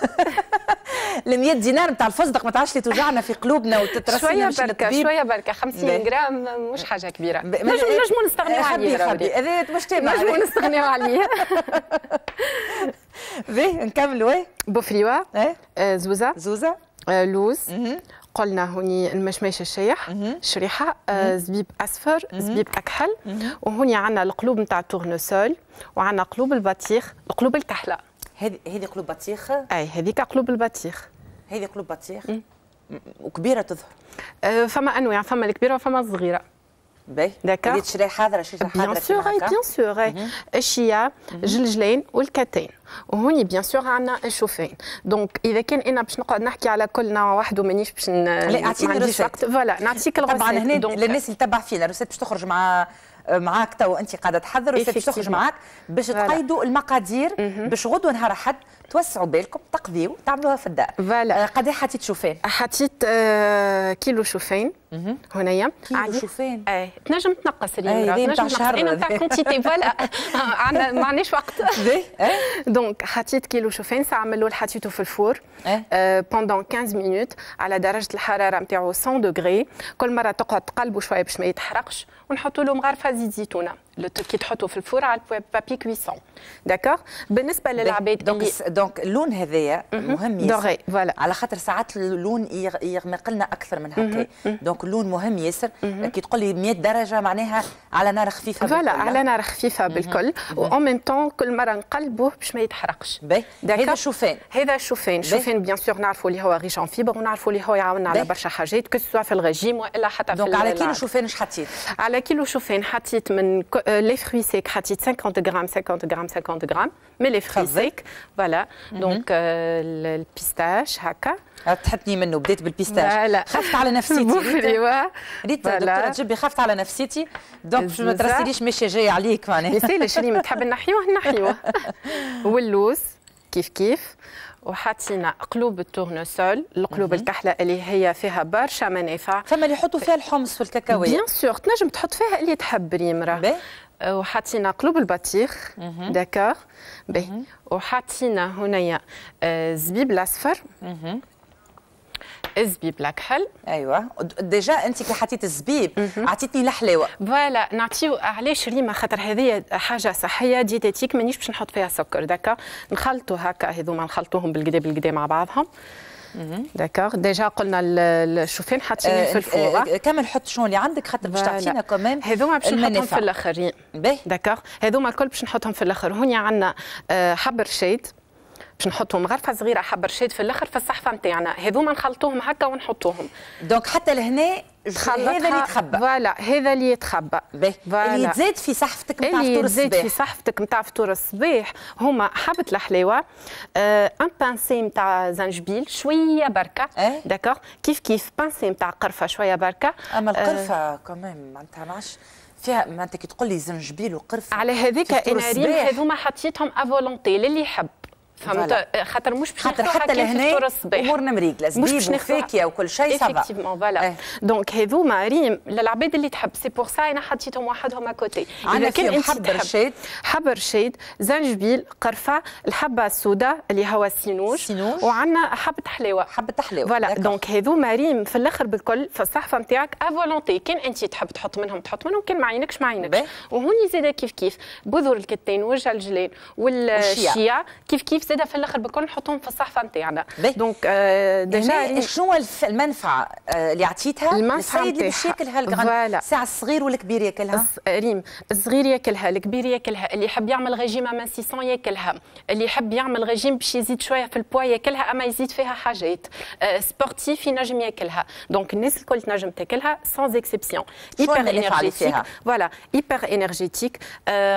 ال 100 دينار نتاع الفستق ما تعرفش لي توجعنا في قلوبنا وتترسينا شويه بركه شويه بركه 50 جرام مش حاجه كبيره نجمو نستغنيو عليه خبي هذا مش تابع نستغنيو عليه باهي نكملوا ايه بوفريوا آه، زوزه زوزه آه، لوز قلنا هوني المشماش الشيح الشريحه آه، زبيب اصفر زبيب اكحل وهوني عندنا القلوب نتاع التورنسول وعندنا قلوب البطيخ القلوب الكحله هذه هذه قلوب بطيخ اي هذيك قلوب البطيخ هذه قلوب بطيخ وكبيره تظهر آه، فما انواع فما الكبيره وفما الصغيره D'accord. اللي بيان سور بيان سور جلجلين وهوني بيان سور عندنا الشوفين دونك اذا كان انا باش نقعد نحكي على كل نوع واحد ومانيش باش نعطيك اعطيني فوالا نعطيك الريسيت طبعا هنا للناس اللي تبع فينا الريسيت باش تخرج مع معاك تو انت قاعده تحضر باش تخرج معاك باش تقيدوا المقادير باش غدوه نهار احد توسعوا بالكم تقضيوا تعملوها في الدار فوالا آه، قد حطيت شوفان حطيت آه كيلو شوفان هنايا كيلو شوفان اه تنجم تنقص اليوم ايه تنجم تنقص إيه، انا نتاع كونتيتي فوالا ما عندناش وقت دونك إيه. حطيت كيلو شوفان ساعه من الاول حطيته في الفور بوندون 15 مينوت على درجه الحراره نتاعو 100 دوغري كل مره تقعد تقلبوا شويه باش ما يتحرقش ونحطوا له مغرفه زيت زيتونه كي تحطه في الفور على بابي كويسون داكوغ بالنسبه للعباد دونك اللي... دونك اللون هذايا مهم ياسر فوالا على خاطر ساعات اللون يغمق لنا اكثر من هكا دونك اللون مهم ياسر كي تقول لي 100 درجه معناها على نار خفيفه فوالا على نار خفيفه بالكل اون ميم طون كل مره نقلبوه باش ما يتحرقش هذا شوفان هذا شوفان شوفان بيان سور نعرفوا اللي هو ريش ان فيبر ونعرفوا اللي هو يعاوننا على برشا حاجات كو سوا في الغجيم والا حتى في دونك على كيلو شوفان اش حطيت على كيلو شوفان حطيت من Euh, les fruits secs, 50 grammes, 50 grammes, 50 grammes. Mais les fruits secs, voilà. دونك البيستاش هكا تحطني منه بديت بالبيستاش خفت على نفسيتي ايوا ريت دكتوره تجبي خفت على نفسيتي دونك باش ما ترسيليش ماشيه جايه عليك معناها يسالش اللي تحب نحيوه نحيوه واللوز كيف كيف وحاطين قلوب التورنسول القلوب الكحله اللي هي فيها برشا منافع ثم اللي يحطوا فيها الحمص والكاكاويات بيان سور تنجم تحط فيها اللي تحب الامراه أه، وحاطين قلوب البطيخ داكور وحاطين هنايا الزبيب أه، الاصفر زبيب حل ايوه ديجا انت كي حطيت الزبيب عطيتني الحلاوه فوالا نعطيو علاش ريما خاطر هذه حاجه صحيه ديتاتيك مانيش باش نحط فيها سكر داكا نخلطو هكا هذوما نخلطوهم بالكدا بالكدا مع بعضهم داكوغ ديجا قلنا الشوفان حاطين آه، في آه، الفوره آه، كمل حط شنو اللي عندك خاطر باش تعطينا كمان هذوما باش نحطهم في الاخر داكوغ هذوما الكل باش نحطهم في الاخر هوني عندنا حبر شيد باش نحطهم غرفه صغيره حب رشيد في الاخر في الصحفه نتاعنا هذوما نخلطوهم هكا ونحطوهم دونك حتى لهنا هذا اللي يتخبى فوالا هذا اللي يتخبى اللي يتزاد في صحفتك نتاع فطور الصباح اللي في صحفتك نتاع فطور الصباح هما حبة الحلاوه آه ان بانسي نتاع زنجبيل شويه بركه اه؟ داكوغ؟ كيف كيف بانسي نتاع قرفه شويه بركه اما آه. القرفه آه كمان معناتها معش فيها معناتها كي تقول لي زنجبيل وقرفه على هذيك انا ريم هذوما حطيتهم افولونتي للي يحب فهمت خاطر مش باش خاطر حتى لهنا امورنا مريقله زبيب وفاكيه وكل شيء سافا افكتيفمون فوالا دونك هذوما ريم للعباد اللي تحب سي بور سا انا حطيتهم وحدهم اكوتي انا كان حب رشيد حب رشيد زنجبيل قرفه الحبه السوداء اللي هو السينوش وعندنا حبه حلاوه حبه حلاوه فوالا دونك هذوما ريم في الاخر بالكل في الصحفه نتاعك افولونتي كان انت تحب تحط منهم تحط منهم كان ما عينكش ما عينكش وهوني زاده كيف كيف بذور الكتان والجلجلان والشيا كيف كيف الساده في الاخر بكون نحطهم في الصحفه نتاعنا دونك euh, يعني ديجا شنو المنفعه آه، اللي عطيتها المنفعه السيد اللي باش ياكلها الساعه الصغير والكبير آه، ياكلها ريم الصغير ياكلها الكبير ياكلها اللي يحب يعمل ريجيم امانسيسون ياكلها اللي يحب يعمل ريجيم باش يزيد شويه في البوا ياكلها اما يزيد فيها حاجات سبورتيف آه، ينجم ياكلها دونك الناس الكل تنجم تاكلها سانز اكسبسيون ايبر انرجيتيك فوالا ايبر انرجيتيك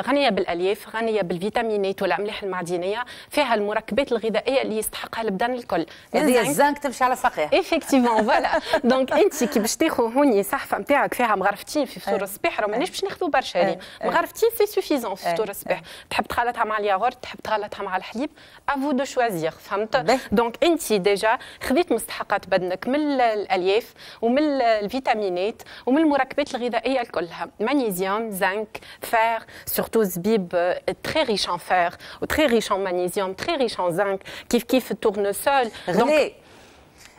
غنيه بالالياف غنيه بالفيتامينات والاملاح المعدنيه فيها المركبات الغذائيه اللي يستحقها البدن الكل هذه إيه، الزنك تمشي على ساقيها ايفيكتيفون فوالا دونك انت كي باش تاخذ هوني صحفه نتاعك فيها مغرفتين في فطور إيه. الصباح راه مانيش إيه. باش ناخذوا برشا اليوم مغرفتين سي سوفيزون في فطور الصباح تحب تخلطها مع الياغورت تحب تخلطها مع الحليب افو دو شوازيغ فهمت دونك انت ديجا خذيت مستحقات بدنك من الالياف ومن الفيتامينات ومن المركبات الغذائيه كلها مانيزيوم زنك فير سورتو زبيب تري ريش ان فير وتري ريش ان مانيزيوم تري très riche en zinc كيف كيف التورنسول غلي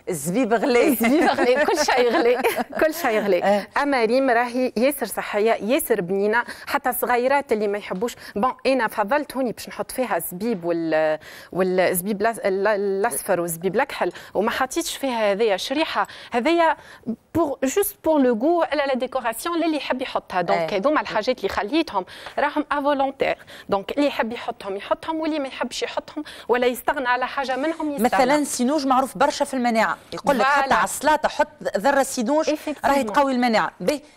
الزبيب غلي الزبيب غلي كل شيء غلي كل شيء غلي ريم راهي ياسر صحيه ياسر بنينه حتى صغيرات اللي ما يحبوش بون انا فضلت هوني باش نحط فيها الزبيب وال والزبيب الاصفر والزبيب الاكحل وما حطيتش فيها هذايا شريحه هذايا بور جوست بور لو جو على لا ديكوراسيون اللي يحب يحطها دونك هذوما الحاجات اللي خليتهم راهم افولونتير دونك اللي يحب يحطهم يحطهم واللي ما يحبش يحطهم ولا يستغنى على حاجه منهم يستغنى مثلا سينوج معروف برشا في المناعه يقول لك حتى على السلطه حط ذره سينوج راهي تقوي المناعه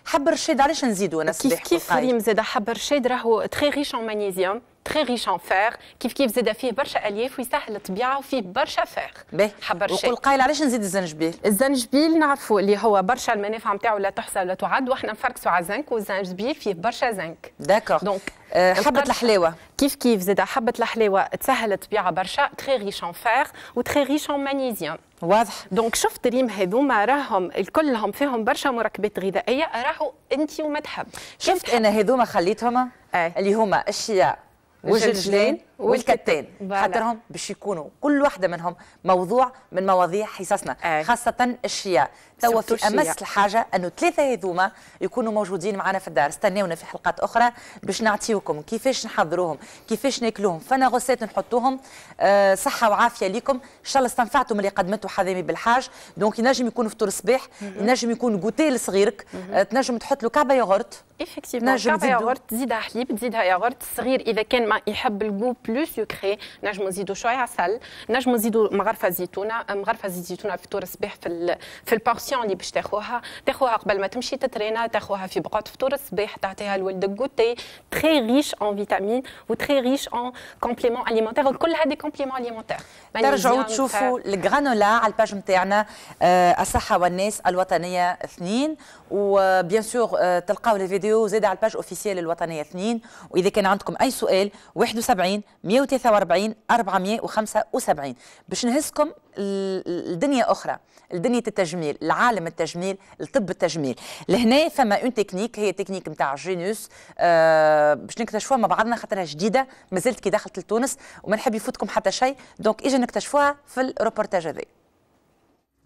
حب الرشيد علاش نزيدو انا كيف كيف ريم زاد حب الرشيد راهو تري ريش ان مانيزيوم تري ريش ان فير كيف كيف زاد فيه برشا الياف ويسهل الطبيعه وفيه برشا فير باهي شيء والقايل قايل علاش نزيد الزنجبيل الزنجبيل نعرفوا اللي هو برشا المنافع نتاعو لا تحصى ولا تعد واحنا نفركسوا على الزنك والزنجبيل فيه برشا زنك داكوغ دونك أه حبة الحلاوة كيف كيف زاد حبة الحلاوة تسهل الطبيعة برشا تري ريش ان فير وتري ريش ان مانيزيوم واضح دونك شفت ريم هذوما راهم كلهم فيهم برشا مركبات غذائيه راهو انت وما تحب شفت انا هذوما خليتهم إيه. اللي هما الشيا وجه الجنين والكتان خاطرهم باش يكونوا كل واحدة منهم موضوع من مواضيع حصصنا إيه. خاصة الشياء توا في أمس الحاجة أنه ثلاثة هذوما يكونوا موجودين معنا في الدار استناونا في حلقات أخرى باش نعطيوكم كيفاش نحضروهم كيفاش ناكلوهم فانا غوسات نحطوهم أه صحة وعافية لكم إن شاء الله استنفعتم اللي قدمته حذامي بالحاج دونك ينجم يكون فطور الصباح ينجم يكون جوتي لصغيرك آه، تنجم تحط له كعبة ياغورت ايفيكتيفمون كعبة ياغورت تزيدها حليب تزيدها ياغورت الصغير إذا كان ما يحب الجو بلو سكري نجمو نزيدوا شويه عسل نجمو نزيدوا مغرفه زيتونه مغرفه زيت زيتونه في فطور الصباح في في البورسيون اللي باش تاخوها تاخوها قبل ما تمشي تترينا تاخوها في بقعه فطور الصباح تعطيها لولدك غوتي تري ريش ان فيتامين وتري ريش ان كومبليمون اليمونتير كل هذه كومبليمون اليمونتير ترجعوا تشوفوا الجرانولا على الباج نتاعنا آه، الصحه والناس الوطنيه اثنين وبيان سور آه، تلقاو الفيديو زيد على الباج اوفيسيال الوطنيه اثنين واذا كان عندكم اي سؤال 71 143 475 باش نهزكم لدنيا اخرى لدنيا التجميل العالم التجميل الطب التجميل لهنا فما اون تكنيك هي تكنيك نتاع جينوس آه باش نكتشفوها مع بعضنا خاطرها جديده مازالت كي دخلت لتونس وما نحب يفوتكم حتى شيء دونك اجا نكتشفوها في الروبورتاج هذا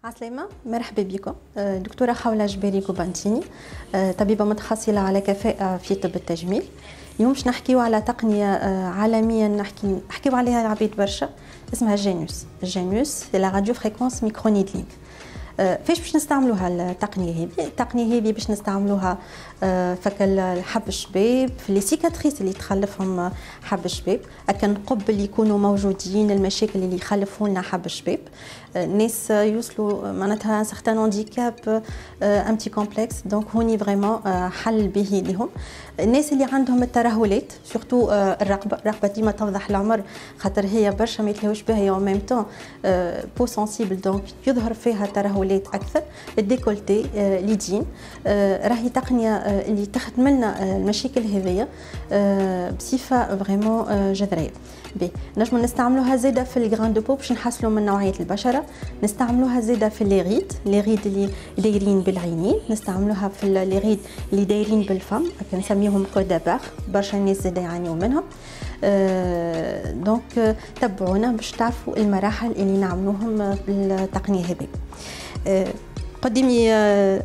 عسلامة مرحبا بكم أه، دكتورة خولة جباري كوبانتيني أه، طبيبة متخصصة على كفاءة أه، في طب التجميل اليوم باش نحكيو على تقنية عالميا نحكي نحكيو عليها عبيد برشا اسمها الجانيوس الجانيوس لا راديو فريكونس ميكرونيدلينك فاش باش نستعملوها التقنيه هذه التقنيه هذه باش نستعملوها فك الحب الشباب في لي سيكاتريس اللي تخلفهم حب الشباب اكن قبل اللي يكونوا موجودين المشاكل اللي يخلفوا لنا حب الشباب الناس يوصلوا معناتها سختان هانديكاب ان بتي كومبلكس دونك هوني فريمون آه، حل به لهم الناس اللي عندهم الترهلات سورتو آه، الرقبه الرقبه ديما توضح العمر خاطر هي برشا ما يتلاوش بها اون ميم طون بو سونسيبل دونك يظهر فيها ترهلات اكثر الديكولتي آه، لي دين راهي تقنيه اللي تخدم لنا المشاكل هذيا بصفه فريمون جذريه بي نجمو نستعملوها زيدا في الجران دو بو باش نحصلوا من نوعيه البشره نستعملوها زيدا في لي ريد لي ريد اللي دايرين بالعينين نستعملوها في لي ريد اللي دايرين بالفم كنسميهم كوداباغ برشا ناس زيدا يعانيو منهم أه دونك آه، تبعونا باش تعرفوا المراحل اللي نعملوهم آه، بالتقنيه هذه آه، قدمي قدامي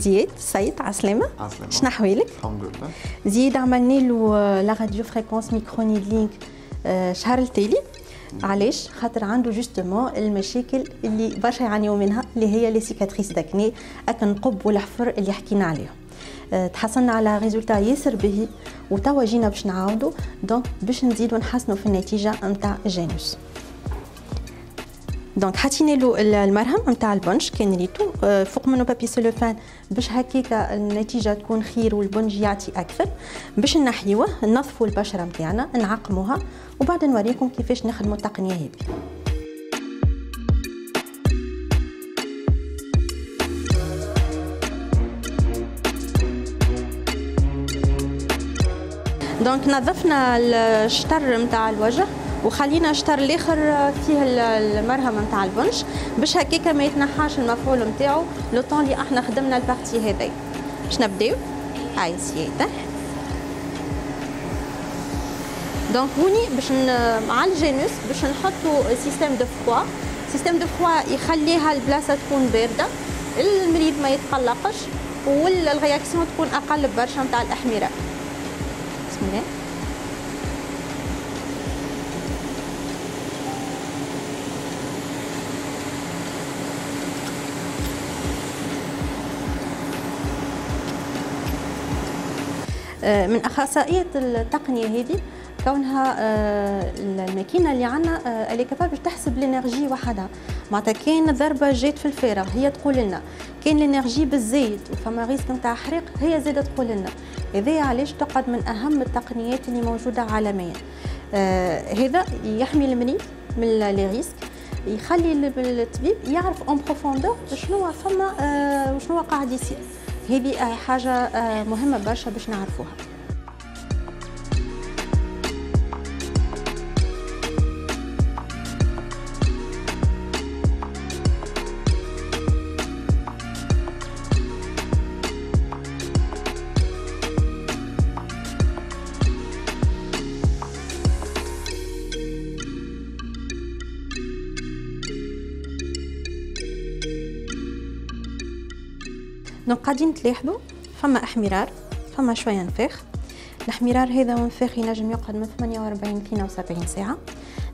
زياد سيد عسلامة شنو حوالك؟ الحمد لله زياد عملنا له لا راديو فريكونس ميكروني لينك آه، شهر التالي علاش خاطر عنده جوستومون المشاكل اللي برشا يعانيو منها اللي هي لي سيكاتريس داكني النقب والحفر اللي حكينا عليهم آه، تحصلنا على ريزولتا ياسر باهي وتوا جينا باش نعاودو دونك باش نزيدو نحسنو في النتيجه نتاع جانوس دونك حاطين له المرهم نتاع البنج كان ريتو آه، فوق منه بابي سلوفان باش هكاك النتيجه تكون خير والبنج يعطي اكثر باش نحيوه نظفوا البشره نتاعنا نعقموها وبعد نوريكم كيفاش نخدموا التقنيه هذه دونك نظفنا الشطر نتاع الوجه وخلينا الشطر الاخر آه، فيه المرهم نتاع البنش باش هكاك ما يتنحاش المفعول نتاعو لو طون اللي احنا خدمنا البارتي هذي باش نبداو هاي زياده دونك هوني باش مع الجينوس باش نحطو سيستم دو فوا سيستم دو فوا يخليها البلاصه تكون بارده المريض ما يتقلقش والرياكسيون تكون اقل برشا نتاع الاحمرار بسم الله آه، من اخصائيه التقنيه هذه كونها آه، الماكينه اللي عندنا آه، اللي كابابل تحسب الانرجي وحدها معناتها كان ضربه جات في الفارغ هي تقول لنا كان الانرجي بالزايد وفما ريسك نتاع حريق هي زاده تقول لنا هذا علاش تقعد من اهم التقنيات اللي موجوده عالميا هذا يحمي المريض من لي ريسك يخلي الطبيب يعرف اون بروفوندور شنو فما وشنو قاعد يصير هذه حاجه مهمه برشا باش نعرفوها دونك قاعدين تلاحظوا فما احمرار فما شويه نفخ الاحمرار هذا ونفخ ينجم يقعد من 48 ل 72 ساعه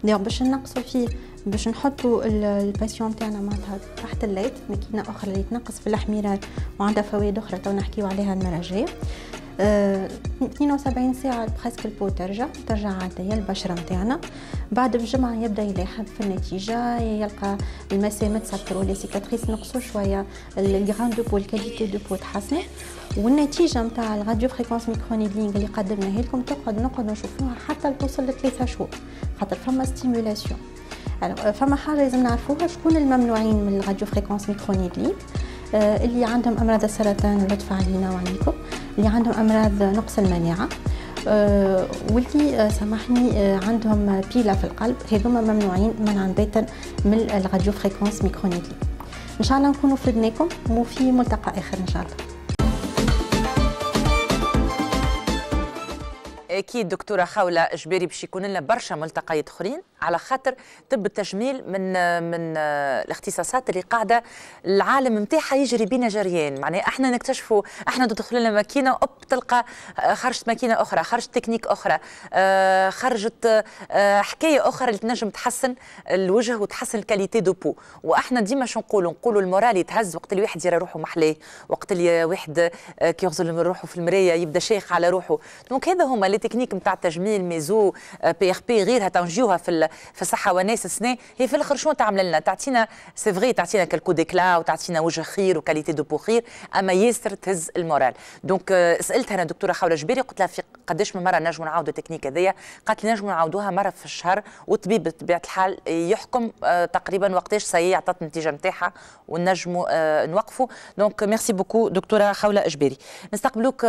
دونك باش نقصوا فيه باش نحطوا الباسيون تاعنا معناتها تحت الليت ماكينه اخرى اللي تنقص في الاحمرار وعندها فوائد اخرى تو نحكيو عليها المره الجايه أه 72 ساعة بخسك البو ترجع ترجع عادية البشرة نتاعنا بعد بجمعة يبدا يلاحظ في النتيجة يلقى المسامات تسكر لي سيكاتريس نقصوا شوية الغران دو بو الكاليتي دو بو تحسن والنتيجة نتاع الغاديو فريكونس ميكرونيدلينغ اللي قدمناها لكم تقعد نقعد نشوفوها حتى توصل لثلاثة شهور خاطر فما ستيمولاسيون آه، فما حاجة لازم نعرفوها شكون الممنوعين من الغاديو فريكونس ميكرونيدلينغ اللي عندهم امراض السرطان ردفع علينا وعليكم اللي عندهم امراض نقص المناعه آه، واللي آه، سامحني آه، عندهم بيلا في القلب هذوما ممنوعين منعدة من الراديو فريكونس ميكرونيكي ان شاء الله نكونوا فدناكم وفي ملتقى اخر ان شاء الله اكيد دكتوره خوله جبيري باش يكون لنا برشا ملتقيات اخرين على خاطر طب التجميل من من الاختصاصات اللي قاعده العالم نتاعها يجري بينا جريان معناها احنا نكتشفوا احنا تدخل لنا ماكينه اوب تلقى آه، خرجت ماكينه اخرى خرجت تكنيك اخرى آه، خرجت آه، حكايه اخرى اللي تنجم تحسن الوجه وتحسن الكاليتي دو بو واحنا ديما شو نقولوا نقولوا المورال يتهز وقت اللي واحد يرى روحه محلاه وقت اللي واحد كي يغزل روحه في المرايه يبدا شيخ على روحه دونك هذا هما تكنيك نتاع تجميل ميزو بي آه، ار بي غيرها تنجيوها في في الصحه والناس السنه هي في الاخر شنو تعمل لنا تعطينا سي فغي تعطينا كالكو ديكلا وتعطينا وجه خير وكاليتي دو بو خير اما ياسر تهز المورال دونك آه، سالتها انا الدكتوره خوله جبيري قلت لها في قداش من مره نجموا نعاودوا التكنيك هذيا قالت لي نجموا نعاودوها مره في الشهر والطبيب بطبيعه الحال يحكم آه، تقريبا وقتاش سي عطات النتيجه نتاعها ونجموا نوقفوا دونك ميرسي بوكو دكتوره خوله جبيري نستقبلوك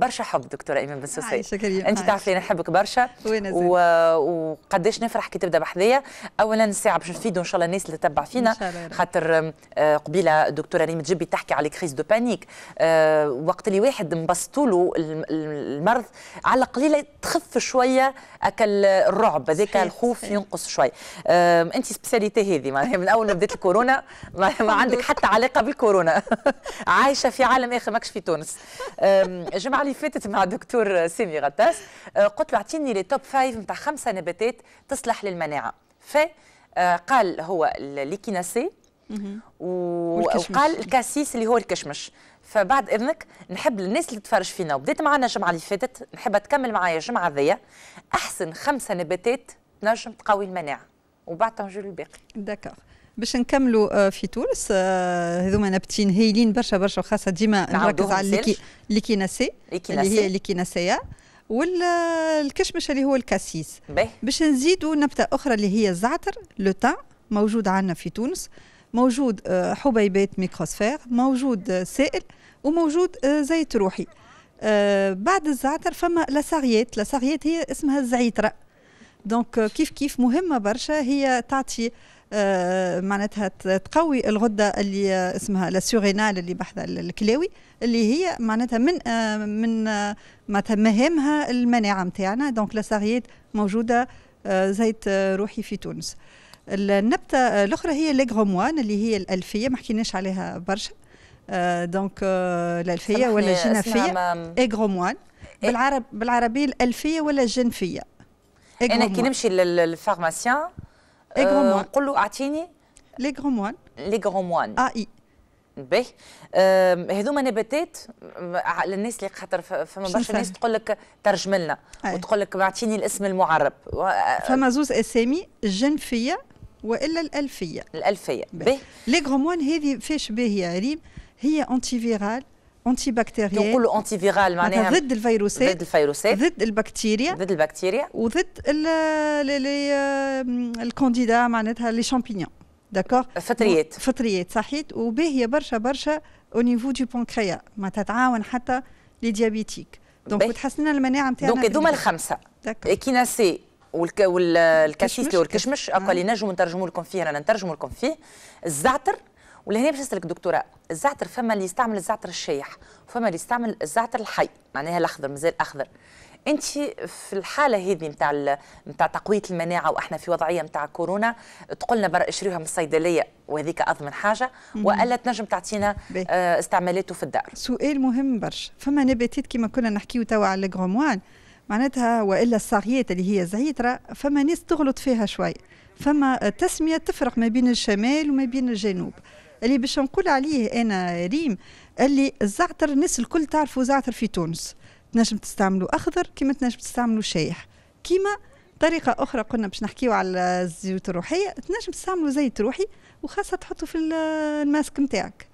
برشا حب دكتوره ايمان بن عايشه كريم انت تعرفي انا نحبك برشا و... وقداش نفرح كي تبدا بحذايا اولا الساعه باش نفيدوا ان شاء الله الناس اللي تتبع فينا خاطر آه، قبيله دكتوره ريم تجبي تحكي على كريز دو بانيك آه، وقت اللي واحد مبسطوا له المرض على قليله تخف شويه اكل الرعب هذاك الخوف ينقص شوي انت سبيساليتي هذه معناها من اول ما بدات الكورونا ما عندك حتى علاقه بالكورونا عايشه في عالم اخر ماكش في تونس الجمعه اللي فاتت مع دكتور سي سيمي غطاس آه، قلت له اعطيني لي توب فايف نتاع خمسه نباتات تصلح للمناعه ف آه، قال هو الليكيناسي وقال الكاسيس اللي هو الكشمش فبعد اذنك نحب الناس اللي تفرج فينا وبدات معنا الجمعه اللي فاتت نحب تكمل معايا الجمعه ذي احسن خمسه نباتات تنجم تقوي المناعه وبعد تنجم الباقي داكوغ. باش نكملوا آه، في تونس آه، هذوما نبتين هايلين برشا برشا وخاصه ديما نركز على الليكيناسي اللي هي الليكيناسيه والكشمش اللي هو الكاسيس باش نزيدوا نبته اخرى اللي هي الزعتر لو موجود عندنا في تونس موجود آه، حبيبات ميكروسفير موجود سائل وموجود زيت روحي بعد الزعتر فما لاساريات لاساريات هي اسمها الزعيتره دونك euh, كيف كيف مهمه برشا هي تعطي آه، معناتها تقوي الغده اللي اسمها لاسورينال اللي بحذا الكلاوي اللي هي معناتها من آه، من آه، معناتها مهامها المناعه نتاعنا دونك لاساريات موجوده زيت روحي في تونس النبته الاخرى هي ليغروموان اللي هي الالفيه ما حكيناش عليها برشا دونك إيه. الالفيه ولا الجنفية ايغروموان بالعرب بالعربيه الالفيه ولا الجنفيه انا كي نمشي للفارماسيان لي غرون موان نقول له اعطيني لي غرون موان لي غرون موان اه اي باهي هذوما نباتات للناس اللي خاطر فما برشا ناس تقول لك ترجم لنا وتقول لك اعطيني الاسم المعرب فما زوز اسامي الجنفيه والا الالفيه الالفيه باهي لي غرون موان هذه فاش باهي يا ريم هي انتي فيرال انتي بكتيريا نقولوا انتي فيرال معناها ضد الفيروسات ضد الفيروسات ضد البكتيريا ضد البكتيريا وضد الكونديدا معناتها لي شامبينيون داكور euh, فطريات فطريات صحيت وباهيه برشا برشا او نيفو دو بونكريا ما تتعاون حتى لي ديابيتيك دونك لنا المناعه نتاعنا دونك هذوما الخمسه كيناسي والك... والكاسيس والكشمش اقل اللي آه. نجموا نترجموا لكم فيه رانا نترجموا لكم فيه الزعتر ولهنا باش نسالك دكتوره الزعتر فما اللي يستعمل الزعتر الشايح وفما اللي يستعمل الزعتر الحي معناها الاخضر مازال اخضر انت في الحاله هذه نتاع نتاع تقويه المناعه واحنا في وضعيه نتاع كورونا تقولنا برا اشريوها من الصيدليه وهذيك اضمن حاجه والا تنجم تعطينا آه، استعمالاته في الدار سؤال مهم برشا فما نباتات كما كنا نحكيو توا على الغرموان معناتها والا الصاغيات اللي هي زعيترة فما ناس تغلط فيها شوي فما تسميه تفرق ما بين الشمال وما بين الجنوب اللي باش نقول عليه انا ريم اللي الزعتر الناس الكل تعرفوا زعتر في تونس تنجم تستعملوا اخضر كيما تنجم تستعملوا شايح كيما طريقة أخرى قلنا باش نحكيو على الزيوت الروحية تنجم تستعملوا زيت روحي وخاصة تحطوا في الماسك نتاعك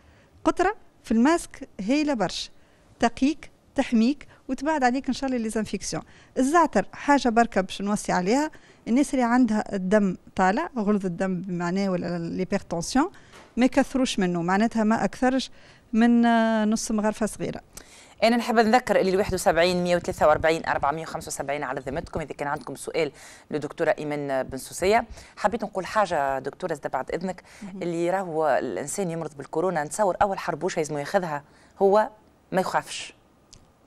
قطرة في الماسك هايلة برشا تقيك تحميك وتبعد عليك ان شاء الله ليزانفيكسيون الزعتر حاجه بركه باش نوصي عليها الناس اللي عندها الدم طالع غلظ الدم بمعناه ولا ليبيغتونسيون ما يكثروش منه معناتها ما أكثرش من آه، نص مغرفة صغيرة انا نحب نذكر اللي 71 143 475 على ذمتكم اذا كان عندكم سؤال للدكتوره ايمان بن سوسيه حبيت نقول حاجه دكتوره اذا بعد اذنك اللي راهو الانسان يمرض بالكورونا نتصور اول حربوشه لازم ياخذها هو ما يخافش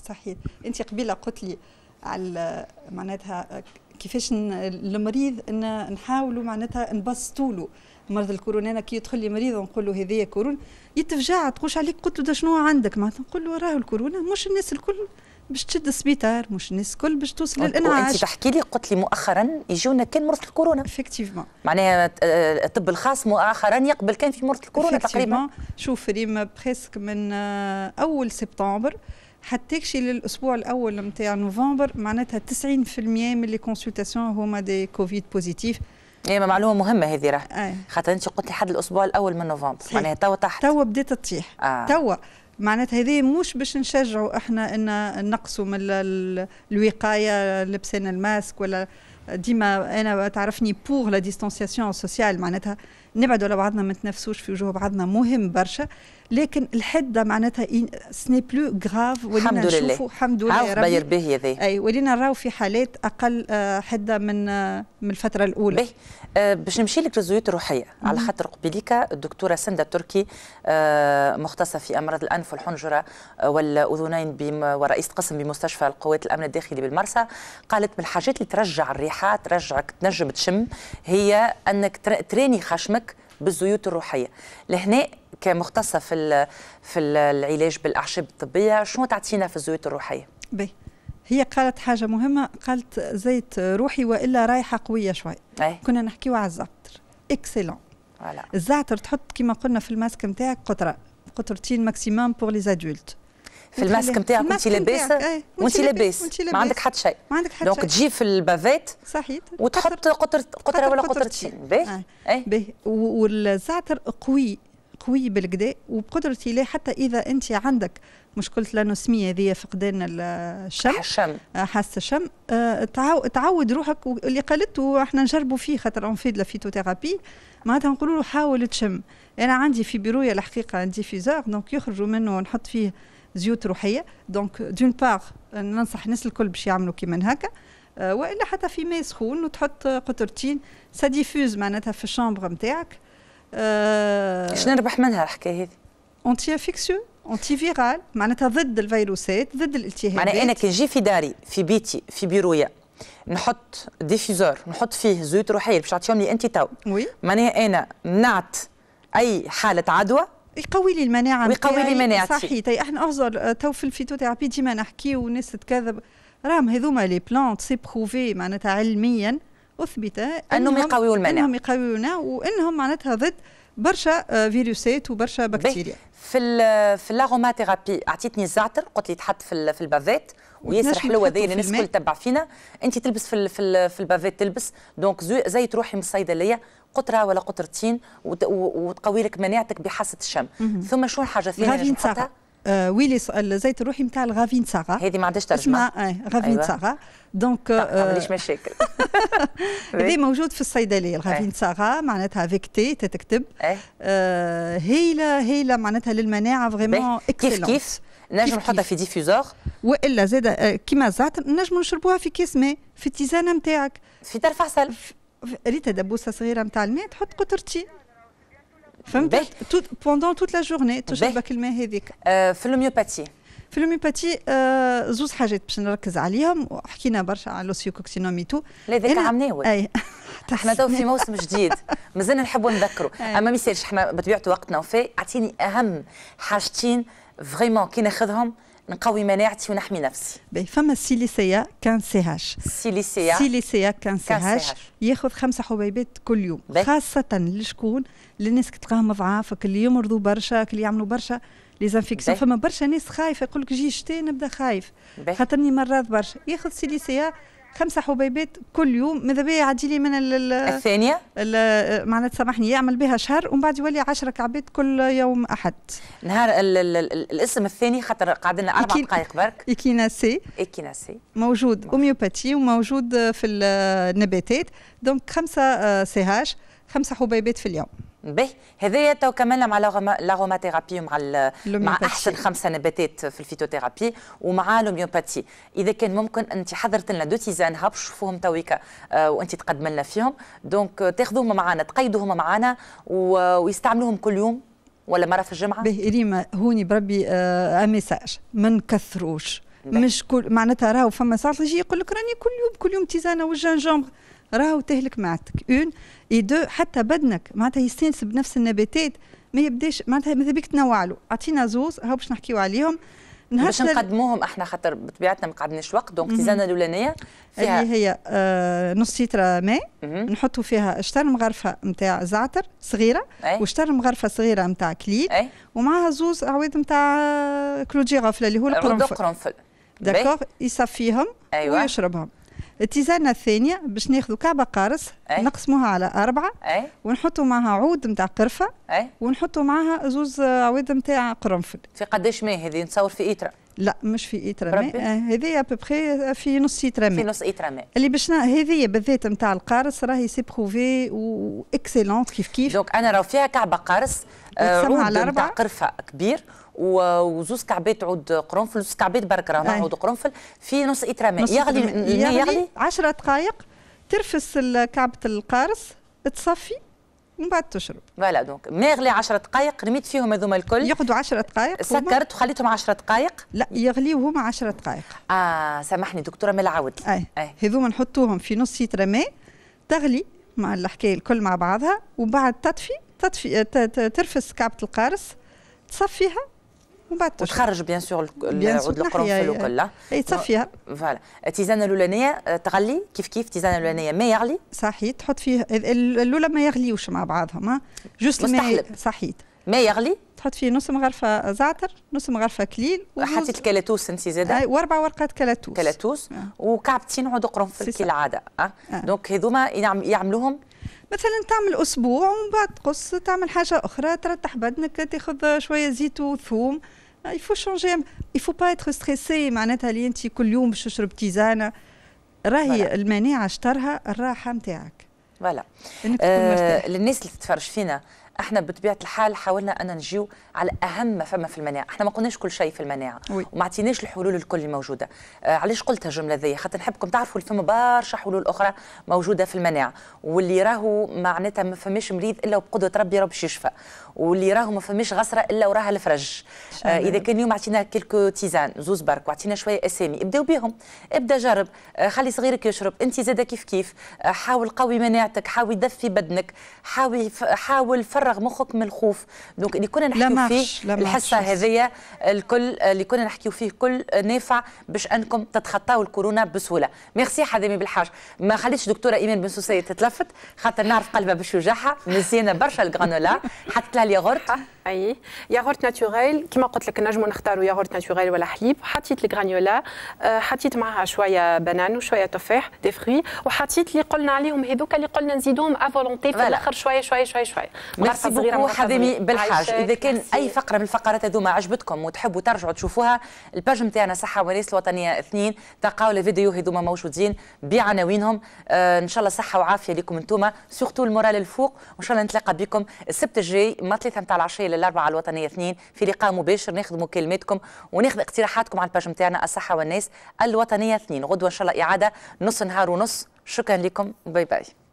صحيح انت قبيله قلت لي على معناتها كيفاش المريض ان نحاولوا معناتها نبسطوا له مرض الكورونا انا كي يدخل لي مريض ونقول له هذيا كورونا يتفجع تقولش عليك قلت له شنو عندك معناتها نقول له راهو الكورونا مش الناس الكل باش تشد السبيطار مش الناس الكل باش توصل للانعاش انت تحكي لي قلت لي مؤخرا يجونا كان مرض الكورونا افكتيفمون معناها الطب آه، الخاص مؤخرا يقبل كان في مرض الكورونا تقريبا شوف ريم بريسك من آه، اول سبتمبر حتى كشي للاسبوع الاول نتاع نوفمبر معناتها 90% من لي كونسلتاسيون هما دي كوفيد بوزيتيف هي إيه، معلومه مهمه هذه راه خاطر انت قلت لي حد الاسبوع الاول من نوفمبر معناها تو تحت تو بدات تطيح آه. تو معناتها هذه مش باش نشجعوا احنا ان نقصوا من الوقايه لبسنا الماسك ولا ديما انا تعرفني بور لا ديستانسياسيون سوسيال معناتها نبعدوا على بعضنا ما نتنافسوش في وجوه بعضنا مهم برشا لكن الحده معناتها سني بلو غراف ولينا نشوفوا الحمد لله عاوف بير به هذا اي ولينا نراو في حالات اقل آه، حده من آه، من الفتره الاولى باهي باش نمشي لك للزيوت الروحيه على خاطر قبيليكا الدكتوره سنده تركي آه، مختصه في امراض الانف والحنجره والاذنين ورئيسه قسم بمستشفى القوات الامن الداخلي بالمرسى قالت من الحاجات اللي ترجع الريحه ترجعك تنجم تشم هي انك تراني خشمك بالزيوت الروحيه لهنا كمختصه في في العلاج بالاعشاب الطبيه شنو تعطينا في الزيوت الروحيه بي. هي قالت حاجه مهمه قالت زيت روحي والا رايحه قويه شوي أي. كنا نحكيو على الزعتر اكسلون الزعتر تحط كما قلنا في الماسك نتاعك قطره قطرتين ماكسيموم بور لي ادولت في الماسك نتاعك وانت لاباسه وانت لاباس ما عندك حتى شيء ما عندك حتى دونك تجي في البافات صحيح وتحط قطر قطره ولا قطرتين باهي آه. إيه. باهي والزعتر قوي قوي بالكدا وبقدرتي له حتى اذا انت عندك مشكله لانوسمية هذه فقدان الشم حاسه الشم آه، حاسه الشم أه تعود روحك اللي قالته احنا نجربوا فيه خاطر اون في فيتوثيرابي معناتها نقولوا له حاول تشم انا عندي في بيرويا الحقيقه عندي فيزور دونك يخرجوا منه ونحط فيه زيوت روحيه دونك دون بار ننصح الناس الكل باش يعملوا كيما هكا آه، والا حتى في ماء سخون وتحط قطرتين سا ديفوز معناتها في الشامبر نتاعك اش آه، شنو نربح منها الحكايه هذه اونتي افيكسيو اونتي فيرال معناتها ضد الفيروسات ضد الالتهابات معناها انا كي نجي في داري في بيتي في بيرويا نحط ديفيزور نحط فيه زيوت روحيه باش تعطيهم لي انت تو وي معناها انا منعت اي حاله عدوى يقوي لي المناعه ويقوي لي مناعتي صحيح تي طيب، احنا احزر آه، تو في الفيتوثيرابي ديما نحكيو والناس تكذب راهم هذوما لي بلانت سي بروفي معناتها علميا اثبت انهم يقويوا المناعه انهم يقويونا وانهم معناتها ضد برشا آه، فيروسات وبرشا بكتيريا في في اللاغوما اعطيتني الزعتر قلت لي تحط في البافيت ويسرح له اللي الناس الكل تبع فينا انت تلبس في الـ في, الـ في البافيت تلبس دونك زي تروحي من الصيدليه قطره ولا قطرتين وتقوي لك مناعتك بحاسه الشم ثم شو الحاجه الثانيه آه ويلي الزيت الروحي نتاع الغافين ساغا هذه ما عندهاش ترجمه اسمها آه غافين أيوة. ساغا دونك آه، ما آه مشاكل هذا موجود في الصيدليه الغافين إيه. ساغا معناتها فيك تي تتكتب إيه. آه هيله هيله معناتها للمناعه فريمون كيف كيف نجم نحطها في ديفوزور والا زاد آه، كيما الزعتر نجم نشربوها في كاس ماء في التيزانه نتاعك في طرف عسل ريتها دبوسه صغيره نتاع الماء تحط قطرتي فهمت توت بوندون توت لا جورني تشربك الماء هذيك آه، في الهوميوباتي في الهوميوباتي آه، زوز حاجات باش نركز عليهم وحكينا برشا على تو لا ذاك عمناول اي احنا تو في موسم جديد مازلنا نحبوا نذكروا اما ما يصيرش احنا بطبيعه وقتنا وفي اعطيني اهم حاجتين فريمون كي ناخذهم نقوي مناعتي ونحمي نفسي باهي فما سيليسيا كان سي هاش سيليسيا. سيليسيا كان سي هاش ياخذ خمسه حبيبات كل يوم بي. خاصه لشكون للناس تلقاهم ضعاف اللي يمرضوا برشا اللي يعملوا برشا ليزانفيكسيون فما برشا ناس خايفه يقول لك جي شتي نبدا خايف خاطرني مرض برشا ياخذ سيليسيا خمسة حبيبات كل يوم ماذا بيا يعدي لي من ال الثانية معناتها سامحني يعمل بها شهر ومن بعد يولي 10 كعبات كل يوم أحد نهار ال ال ال الاسم الثاني خاطر قاعد لنا أربع دقائق برك إيكيناسي إيكيناسي موجود أوميوباتي وموجود في النباتات دونك خمسة سي آه، هاش خمسة حبيبات في اليوم به هذايا تو كملنا مع لاغوماثيرابي ومع مع احسن خمسه نباتات في الفيتوثيرابي ومع لوميوباثي اذا كان ممكن انت حضرت لنا دو تيزان هاب شوفوهم تويكا آه، وانت تقدم لنا فيهم دونك آه، تاخذوهم معنا تقيدوهم معنا ويستعملوهم كل يوم ولا مره في الجمعه به ريما هوني بربي آه ميساج ما نكثروش نعم. مش كل معناتها راهو فما ساعات يجي يقول لك راني كل يوم كل يوم تيزانه والجنجمبر راهو تهلك معتك اون اي دو حتى بدنك معناتها يستانس بنفس النباتات ما يبداش معناتها ماذا بيك تنوع له اعطينا زوز هاو باش نحكيو عليهم باش نقدموهم احنا خاطر بطبيعتنا ما قعدناش وقت دونك تيزانه الاولانيه فيها اللي هي آه نص لتر ماء نحطوا فيها شطر مغرفه نتاع زعتر صغيره وشطر مغرفه صغيره نتاع كليل أي. ومعها زوز عويد نتاع كلوجي غفله اللي هو القرنفل القرنفل داكوغ يصفيهم أيوة. ويشربهم التيزانه الثانيه باش ناخذوا كعبه قارص أي. نقسموها على اربعه أي. ونحطوا معها عود نتاع قرفه أي. ونحطوا معها زوز عواد نتاع قرنفل في قداش ماء هذه نتصور في ايترا لا مش في ايترا ماء آه، هذه ابوبخي في نص ايترا ماء في نص ايترا ماء اللي باش هذه بالذات نتاع القارص راهي سي بروفي واكسلونت كيف كيف دونك انا راه فيها كعبه قارص نقسمها آه، على نتاع قرفه كبير وزوز كعبات عود قرنفل زوز كعبات برك راه عود قرنفل في نص ايتر ماء يغلي الماء يغلي 10 دقائق ترفس كعبه القارص تصفي ومن بعد تشرب فوالا دونك ما يغلي 10 دقائق رميت فيهم هذوما الكل يقعدوا 10 دقائق سكرت وخليتهم 10 دقائق لا يغليو هما 10 دقائق اه سامحني دكتوره ما العود اي, أي. هذوما نحطوهم في نص لتر ماء تغلي مع الحكايه الكل مع بعضها وبعد تطفي تطفي ترفس كعبه القارص تصفيها وبعد وتخرج بيان سور العود القرنفل وكله يتصفيها فوالا التيزانه الاولانيه تغلي كيف كيف التيزانه الاولانيه ما يغلي صحيح تحط فيه الاولى ما يغليوش مع بعضهم جوست الماء صحيح ما يغلي تحط فيه نص مغرفه زعتر نص مغرفه كليل حطيت الكلاتوس انت زاده واربع ورقات كلاتوس كلاتوس آه. وكعبتين عود قرنفل كالعاده أه. آه. دونك هذوما يعملوهم مثلا تعمل اسبوع ومن بعد تقص تعمل حاجه اخرى ترتاح بدنك تاخذ شويه زيت وثوم Ah, il faut changer il faut pas être stressé معناتها اللي انت كل يوم باش تشرب تيزانه راهي المناعه شطرها الراحه نتاعك فوالا آه، للناس اللي تتفرج فينا احنا بطبيعه الحال حاولنا ان نجيو على اهم ما فما في المناعه احنا ما قلناش كل شيء في المناعه وي. وما عطيناش الحلول الكل الموجوده آه علاش قلت الجمله ذي خاطر نحبكم تعرفوا اللي فما برشا حلول اخرى موجوده في المناعه واللي راهو معناتها ما فماش مريض الا وبقدره ربي ربي يشفى واللي راهو ما فماش غسره الا وراها الفرج آه اذا كان اليوم عطينا كيلكو تيزان زوز برك وعطينا شويه اسامي ابداو بهم ابدا جرب آه خلي صغيرك يشرب انت زاده كيف كيف آه حاول قوي مناعتك حاول دفي بدنك حاول حاول فرغ مخك من الخوف دونك اللي كنا نحكيو فيه الحصه هذيا الكل آه، اللي كنا نحكيو فيه كل آه، نافع باش انكم تتخطاو الكورونا بسهوله ميرسي حدامي بالحاج ما خليتش دكتوره ايمان بن سوسيه تتلفت خاطر نعرف قلبها باش يوجعها نسينا برشا الغرانولا حتى الياغورت اي ياغورت ناتوريل كما قلت لك نجمو نختاروا ياغورت ناتوريل ولا حليب حطيت الجرانيولا آه، حطيت معها شويه بنان وشويه تفاح دي فروي وحطيت اللي قلنا عليهم هذوك اللي قلنا نزيدوهم افولونتي في الاخر شويه شويه شويه شويه صغيره بوكو حضيمي بالحاج اذا كان اي فقره من الفقرات هذوما عجبتكم وتحبوا ترجعوا تشوفوها الباج نتاعنا صحه وريس الوطنيه اثنين تلقاو الفيديو هذوما موجودين بعناوينهم آه، ان شاء الله صحه وعافيه لكم انتوما سورتو المورال الفوق وان شاء الله نتلاقى بكم السبت الجاي ما 3 نتاع العشيه للاربعه الوطنيه 2 في لقاء مباشر ناخذ مكالماتكم وناخذ اقتراحاتكم على الباج نتاعنا الصحه والناس الوطنيه 2 غدوه ان شاء الله اعاده نص نهار ونص شكرا لكم باي باي